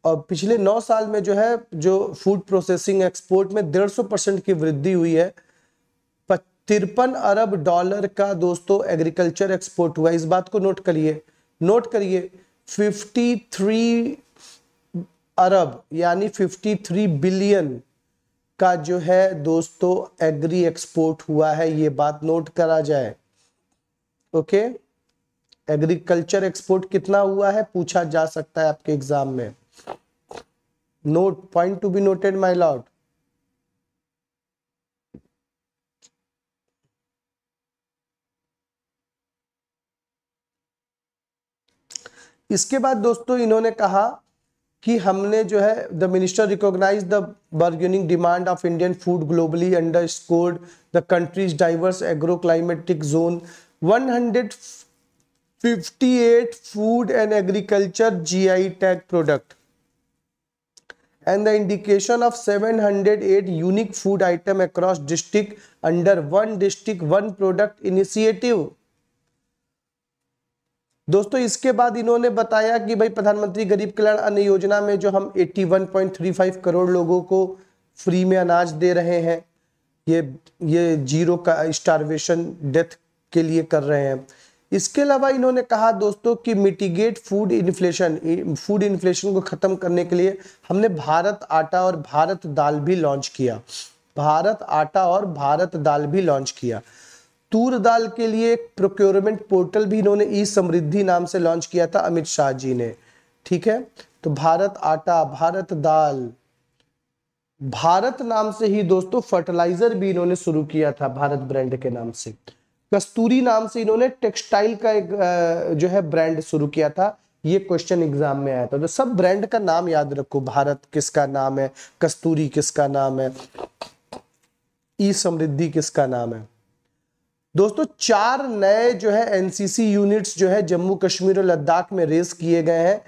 और पिछले नौ साल में जो है जो फूड प्रोसेसिंग एक्सपोर्ट में डेढ़ सौ परसेंट की वृद्धि हुई है तिरपन अरब डॉलर का दोस्तों एग्रीकल्चर एक्सपोर्ट हुआ इस बात को नोट करिए नोट करिए 53 अरब यानी 53 बिलियन का जो है दोस्तों एग्री एक्सपोर्ट हुआ है ये बात नोट करा जाए ओके okay? एग्रीकल्चर एक्सपोर्ट कितना हुआ है पूछा जा सकता है आपके एग्जाम में note point to be noted my lord इसके बाद दोस्तों इन्होंने कहा कि हमने जो है the minister recognise the bargaining demand of Indian food globally underscored the country's diverse agro climatic zone 58 food and agriculture GI tag product and the indication of 708 unique food item across district under one district one product initiative दोस्तों इसके बाद इन्होंने बताया कि भाई प्रधानमंत्री गरीब कल्याण अन्न योजना में जो हम 81.35 करोड़ लोगों को फ्री में अनाज दे रहे हैं ये ये जीरो का स्टारवेशन डेथ के लिए कर रहे हैं इसके अलावा इन्होंने कहा दोस्तों कि mitigate food inflation food inflation को ख़त्म करने के लिए हमने भारत आटा और भारत दाल भी लॉन्च किया भारत आटा और भारत दाल भी लॉन्च किया तूर दाल के लिए एक प्रोक्योरमेंट पोर्टल भी इन्होंने ई समृद्धि नाम से लॉन्च किया था अमित शाह जी ने ठीक है तो भारत आटा भारत दाल भारत नाम से ही दोस्तों फर्टिलाइजर भी इन्होंने शुरू किया था भारत ब्रांड के नाम से कस्तूरी नाम से इन्होंने टेक्सटाइल का एक जो है ब्रांड शुरू किया था ये क्वेश्चन एग्जाम में आया था तो सब ब्रांड का नाम याद रखो भारत किसका नाम है कस्तूरी किसका नाम है ई समृद्धि किसका नाम है दोस्तों चार नए जो है एनसीसी यूनिट्स जो है जम्मू कश्मीर और लद्दाख में रेस किए गए हैं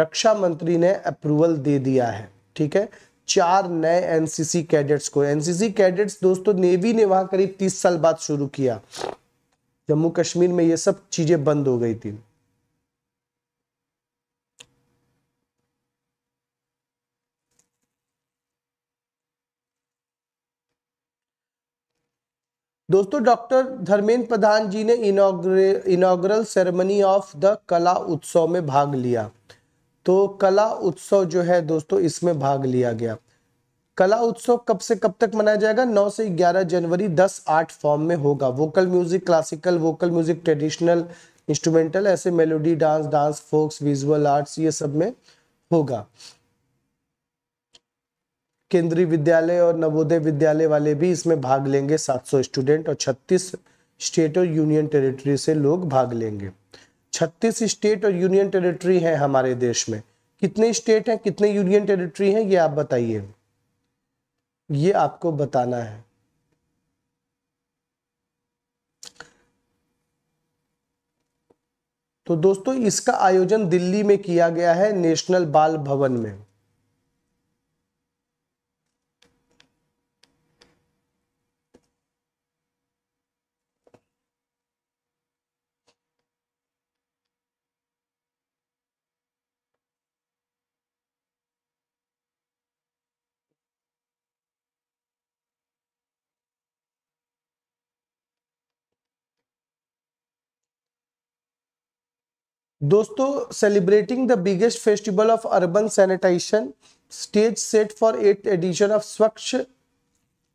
रक्षा मंत्री ने अप्रूवल दे दिया है ठीक है चार नए एनसीसी कैडेट्स को एनसीसी कैडेट्स दोस्तों नेवी ने वहां करीब तीस साल बाद शुरू किया जम्मू कश्मीर में ये सब चीजें बंद हो गई थी दोस्तों डॉक्टर धर्मेंद्र प्रधान जी ने इनाग्रल सेरेमनी ऑफ द कला उत्सव में भाग लिया तो कला उत्सव जो है दोस्तों इसमें भाग लिया गया कला उत्सव कब से कब तक मनाया जाएगा 9 से 11 जनवरी 10 आर्ट फॉर्म में होगा vocal music classical vocal music traditional instrumental ऐसे melody dance dance folks visual arts ये सब में होगा केंद्रीय विद्यालय और नवोदय विद्यालय वाले भी इसमें भाग लेंगे 700 स्टूडेंट और 36 स्टेट और यूनियन टेरिटरी से लोग भाग लेंगे 36 स्टेट और यूनियन टेरिटरी हैं हमारे देश में कितने स्टेट हैं कितने यूनियन टेरिटरी हैं ये आप बताइए ये आपको बताना है तो दोस्तों इसका आयोजन दिल्ली में किया गया है नेशनल बाल भवन में दोस्तों celebrating the biggest festival of urban sanitization stage set for eight edition of Swachh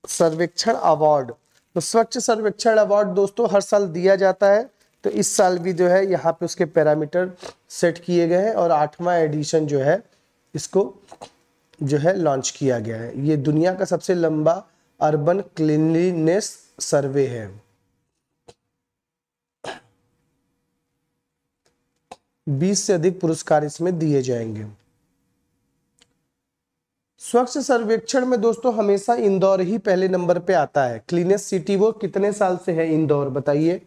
Survekshan award तो स्वच्छ सर्वेक्षण अवार्ड दोस्तों हर साल दिया जाता है तो इस साल भी जो है यहाँ पे उसके पैरामीटर सेट किए गए हैं और आठवां एडिशन जो है इसको जो है लॉन्च किया गया है ये दुनिया का सबसे लंबा अर्बन क्लिनलीनेस सर्वे है बीस से अधिक पुरस्कार इसमें दिए जाएंगे स्वच्छ सर्वेक्षण में दोस्तों हमेशा इंदौर ही पहले नंबर पे आता है क्लीनेस्ट सिटी वो कितने साल से है इंदौर बताइए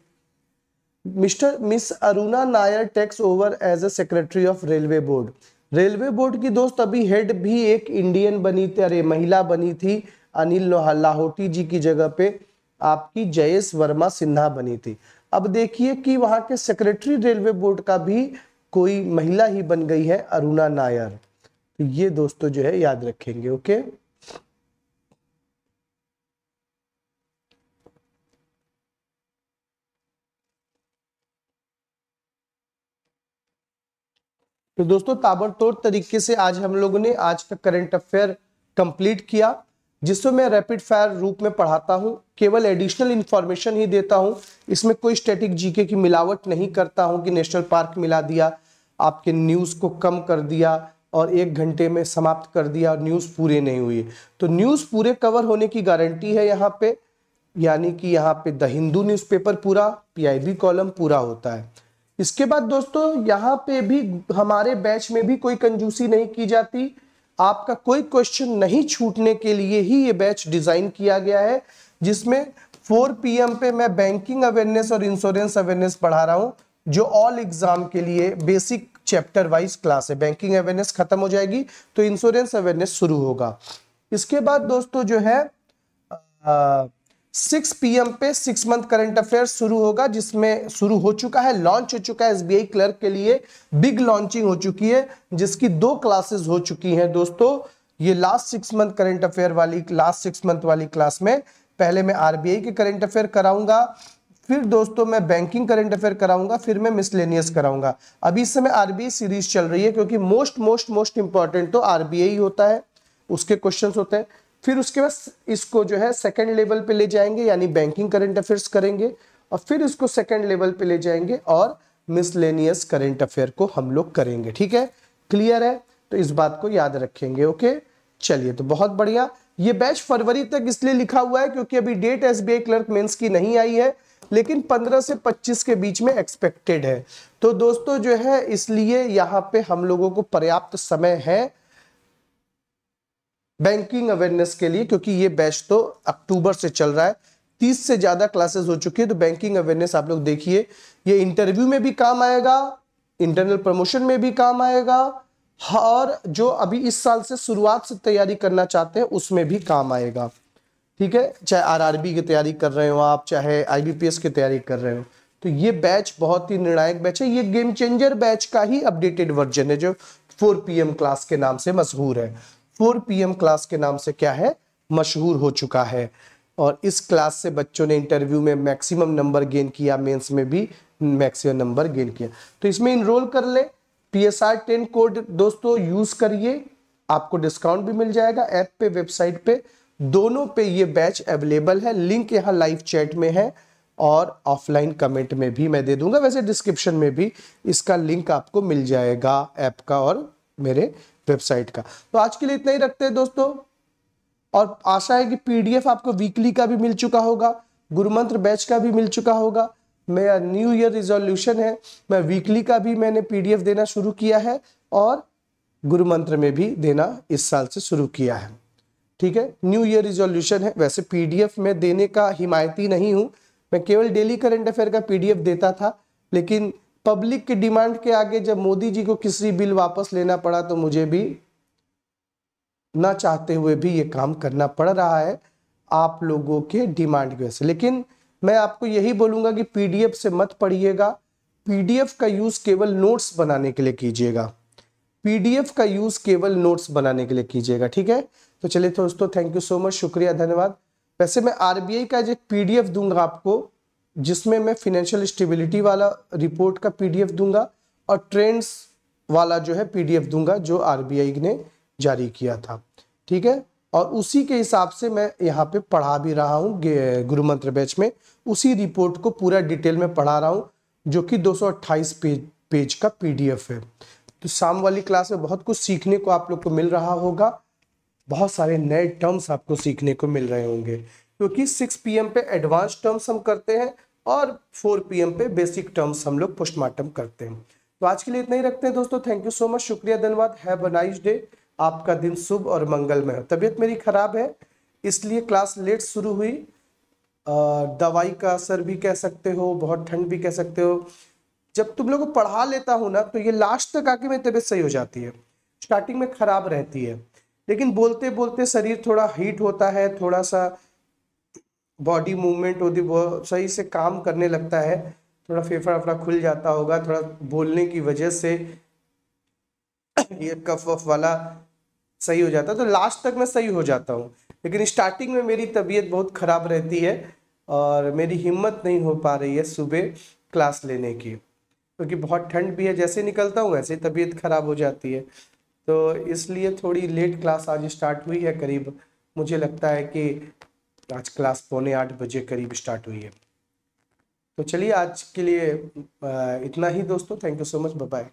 mister miss Aruna Nair takes over as a secretary of railway board railway board की दोस्त अभी हेड भी एक इंडियन बनी थी अरे महिला बनी थी अनिल लाहौटी जी की जगह पे आपकी जयेश वर्मा सिन्हा बनी थी अब देखिए कि वहां के सेक्रेटरी रेलवे बोर्ड का भी कोई महिला ही बन गई है अरुणा नायर तो ये दोस्तों जो है याद रखेंगे ओके तो दोस्तों ताबड़तोड़ तरीके से आज हम लोगों ने आज का करंट अफेयर कंप्लीट किया जिसको मैं रैपिड फायर रूप में पढ़ाता हूँ केवल एडिशनल इन्फॉर्मेशन ही देता हूँ इसमें कोई स्टैटिक जीके की मिलावट नहीं करता हूँ कि नेशनल पार्क मिला दिया आपके न्यूज़ को कम कर दिया और एक घंटे में समाप्त कर दिया और न्यूज़ पूरे नहीं हुई तो न्यूज़ पूरे कवर होने की गारंटी है यहाँ पे यानी कि यहाँ पे द हिंदू न्यूज़पेपर पूरा पी कॉलम पूरा होता है इसके बाद दोस्तों यहाँ पे भी हमारे बैच में भी कोई कंजूसी नहीं की जाती आपका कोई क्वेश्चन नहीं छूटने के लिए ही ये बैच डिज़ाइन किया गया है जिसमें 4 पीएम पे मैं बैंकिंग अवेयरनेस और इंश्योरेंस अवेयरनेस पढ़ा रहा हूँ जो ऑल एग्जाम के लिए बेसिक चैप्टर वाइज क्लास है बैंकिंग अवेयरनेस खत्म हो जाएगी तो इंश्योरेंस अवेयरनेस शुरू होगा इसके बाद दोस्तों जो है आ, सिक्स पीएम पे सिक्स मंथ करंट अफेयर शुरू होगा जिसमें शुरू हो चुका है लॉन्च हो चुका है एसबीआई क्लर्क के लिए बिग लॉन्चिंग हो चुकी है जिसकी दो क्लासेस हो चुकी हैं दोस्तों ये last six month current affair वाली लास्ट सिक्स मंथ वाली क्लास में पहले मैं आरबीआई के करंट अफेयर कराऊंगा फिर दोस्तों मैं बैंकिंग करंट अफेयर कराऊंगा फिर मैं मिसलेनियस कराऊंगा अभी इस समय आरबीआई सीरीज चल रही है क्योंकि मोस्ट मोस्ट मोस्ट इंपॉर्टेंट तो आरबीआई होता है उसके क्वेश्चन होते हैं फिर उसके बाद इसको जो है सेकेंड लेवल पे ले जाएंगे यानी बैंकिंग करेंट अफेयर्स करेंगे और फिर उसको सेकेंड लेवल पे ले जाएंगे और मिसलेनियस करेंट अफेयर को हम लोग करेंगे ठीक है क्लियर है तो इस बात को याद रखेंगे ओके चलिए तो बहुत बढ़िया ये बैच फरवरी तक इसलिए लिखा हुआ है क्योंकि अभी डेट एस क्लर्क मेन्स की नहीं आई है लेकिन 15 से 25 के बीच में एक्सपेक्टेड है तो दोस्तों जो है इसलिए यहाँ पे हम लोगों को पर्याप्त समय है बैंकिंग अवेयरनेस के लिए क्योंकि ये बैच तो अक्टूबर से चल रहा है तीस से ज़्यादा क्लासेस हो चुकी है तो बैंकिंग अवेयरनेस आप लोग देखिए ये इंटरव्यू में भी काम आएगा इंटरनल प्रमोशन में भी काम आएगा और जो अभी इस साल से शुरुआत से तैयारी करना चाहते हैं उसमें भी काम आएगा ठीक है चाहे आरआरबी की तैयारी कर रहे हो आप चाहे आईबीपीएस की तैयारी कर रहे हो तो ये बैच बहुत ही निर्णायक बैच है ये गेम चेंजर बैच का ही अपडेटेड वर्जन है जो 4 पीएम क्लास के नाम से मशहूर है फोर पी क्लास के नाम से क्या है मशहूर हो चुका है और इस क्लास से बच्चों ने इंटरव्यू में मैक्सिमम नंबर गेन किया मेंस में भी मैक्सिमम नंबर गेन किया तो इसमें इनरोल कर ले P S R ten code दोस्तों यूज करिए आपको डिस्काउंट भी मिल जाएगा ऐप पे वेबसाइट पे दोनों पे ये बैच अवेलेबल है लिंक यहाँ लाइव चैट में है और ऑफलाइन कमेंट में भी मैं दे दूंगा वैसे डिस्क्रिप्शन में भी इसका लिंक आपको मिल जाएगा ऐप का और मेरे वेबसाइट का तो आज के लिए इतना ही रखते हैं दोस्तों और आशा है कि पीडीएफ आपको वीकली का भी मिल चुका होगा गुरु मंत्र बैच का भी मिल चुका होगा मेरा न्यू ईयर रिजोल्यूशन है मैं वीकली का भी मैंने पीडीएफ देना शुरू किया है और गुरु मंत्र में भी देना इस साल से शुरू किया है ठीक है न्यू ईयर रिजोल्यूशन है वैसे पीडीएफ में देने का हिमायती नहीं हूं मैं केवल डेली करंट अफेयर का पीडीएफ देता था लेकिन पब्लिक की डिमांड के आगे जब मोदी जी को किसी बिल वापस लेना पड़ा तो मुझे भी ना चाहते हुए भी ये काम करना पड़ रहा है आप लोगों के डिमांड की वजह से लेकिन मैं आपको यही बोलूंगा कि पीडीएफ से मत पढ़िएगा पीडीएफ का यूज़ केवल नोट्स बनाने के लिए कीजिएगा पीडीएफ का यूज़ केवल नोट्स बनाने के लिए कीजिएगा ठीक है तो चलिए दोस्तों थैंक यू सो मच शुक्रिया धन्यवाद वैसे मैं आरबीआई का जो पीडीएफ दूंगा आपको जिसमें मैं फिनेंशियल स्टेबिलिटी वाला रिपोर्ट का पीडीएफ दूंगा और ट्रेंड्स वाला जो है पीडीएफ दूंगा जो आरबीआई ने जारी किया था ठीक है और उसी के हिसाब से मैं यहाँ पे पढ़ा भी रहा हूँ गुरु मंत्र बैच में उसी रिपोर्ट को पूरा डिटेल में पढ़ा रहा हूँ जो कि 228 पेज पेज का पीडीएफ है तो शाम वाली क्लास में बहुत कुछ सीखने को आप लोग को मिल रहा होगा बहुत सारे नए टर्म्स आपको सीखने को मिल रहे होंगे क्योंकि तो सिक्स पी पे एडवांस टर्म्स हम करते हैं और 4 पीएम पे बेसिक टर्म्स हम लोग पोस्टमार्टम करते हैं तो आज के लिए इतना ही रखते हैं दोस्तों थैंक यू सो मच शुक्रिया धन्यवाद हैव अ नाइस डे आपका दिन शुभ और मंगलमय हो तबीयत मेरी खराब है इसलिए क्लास लेट शुरू हुई दवाई का असर भी कह सकते हो बहुत ठंड भी कह सकते हो जब तुम लोग को पढ़ा लेता हूँ ना तो ये लास्ट तक आके मेरी तबीयत सही हो जाती है स्टार्टिंग में खराब रहती है लेकिन बोलते बोलते शरीर थोड़ा हीट होता है थोड़ा सा बॉडी मूवमेंट होती सही से काम करने लगता है थोड़ा फेफड़ा वफड़ा खुल जाता होगा थोड़ा बोलने की वजह से ये कफ वफ वाला सही हो जाता है तो लास्ट तक मैं सही हो जाता हूँ लेकिन स्टार्टिंग में मेरी तबीयत बहुत ख़राब रहती है और मेरी हिम्मत नहीं हो पा रही है सुबह क्लास लेने की क्योंकि तो बहुत ठंड भी है जैसे निकलता हूँ वैसे तबीयत ख़राब हो जाती है तो इसलिए थोड़ी लेट क्लास आज स्टार्ट हुई है करीब मुझे लगता है कि आज क्लास पौने आठ बजे करीब स्टार्ट हुई है तो चलिए आज के लिए इतना ही दोस्तों thank you so much bye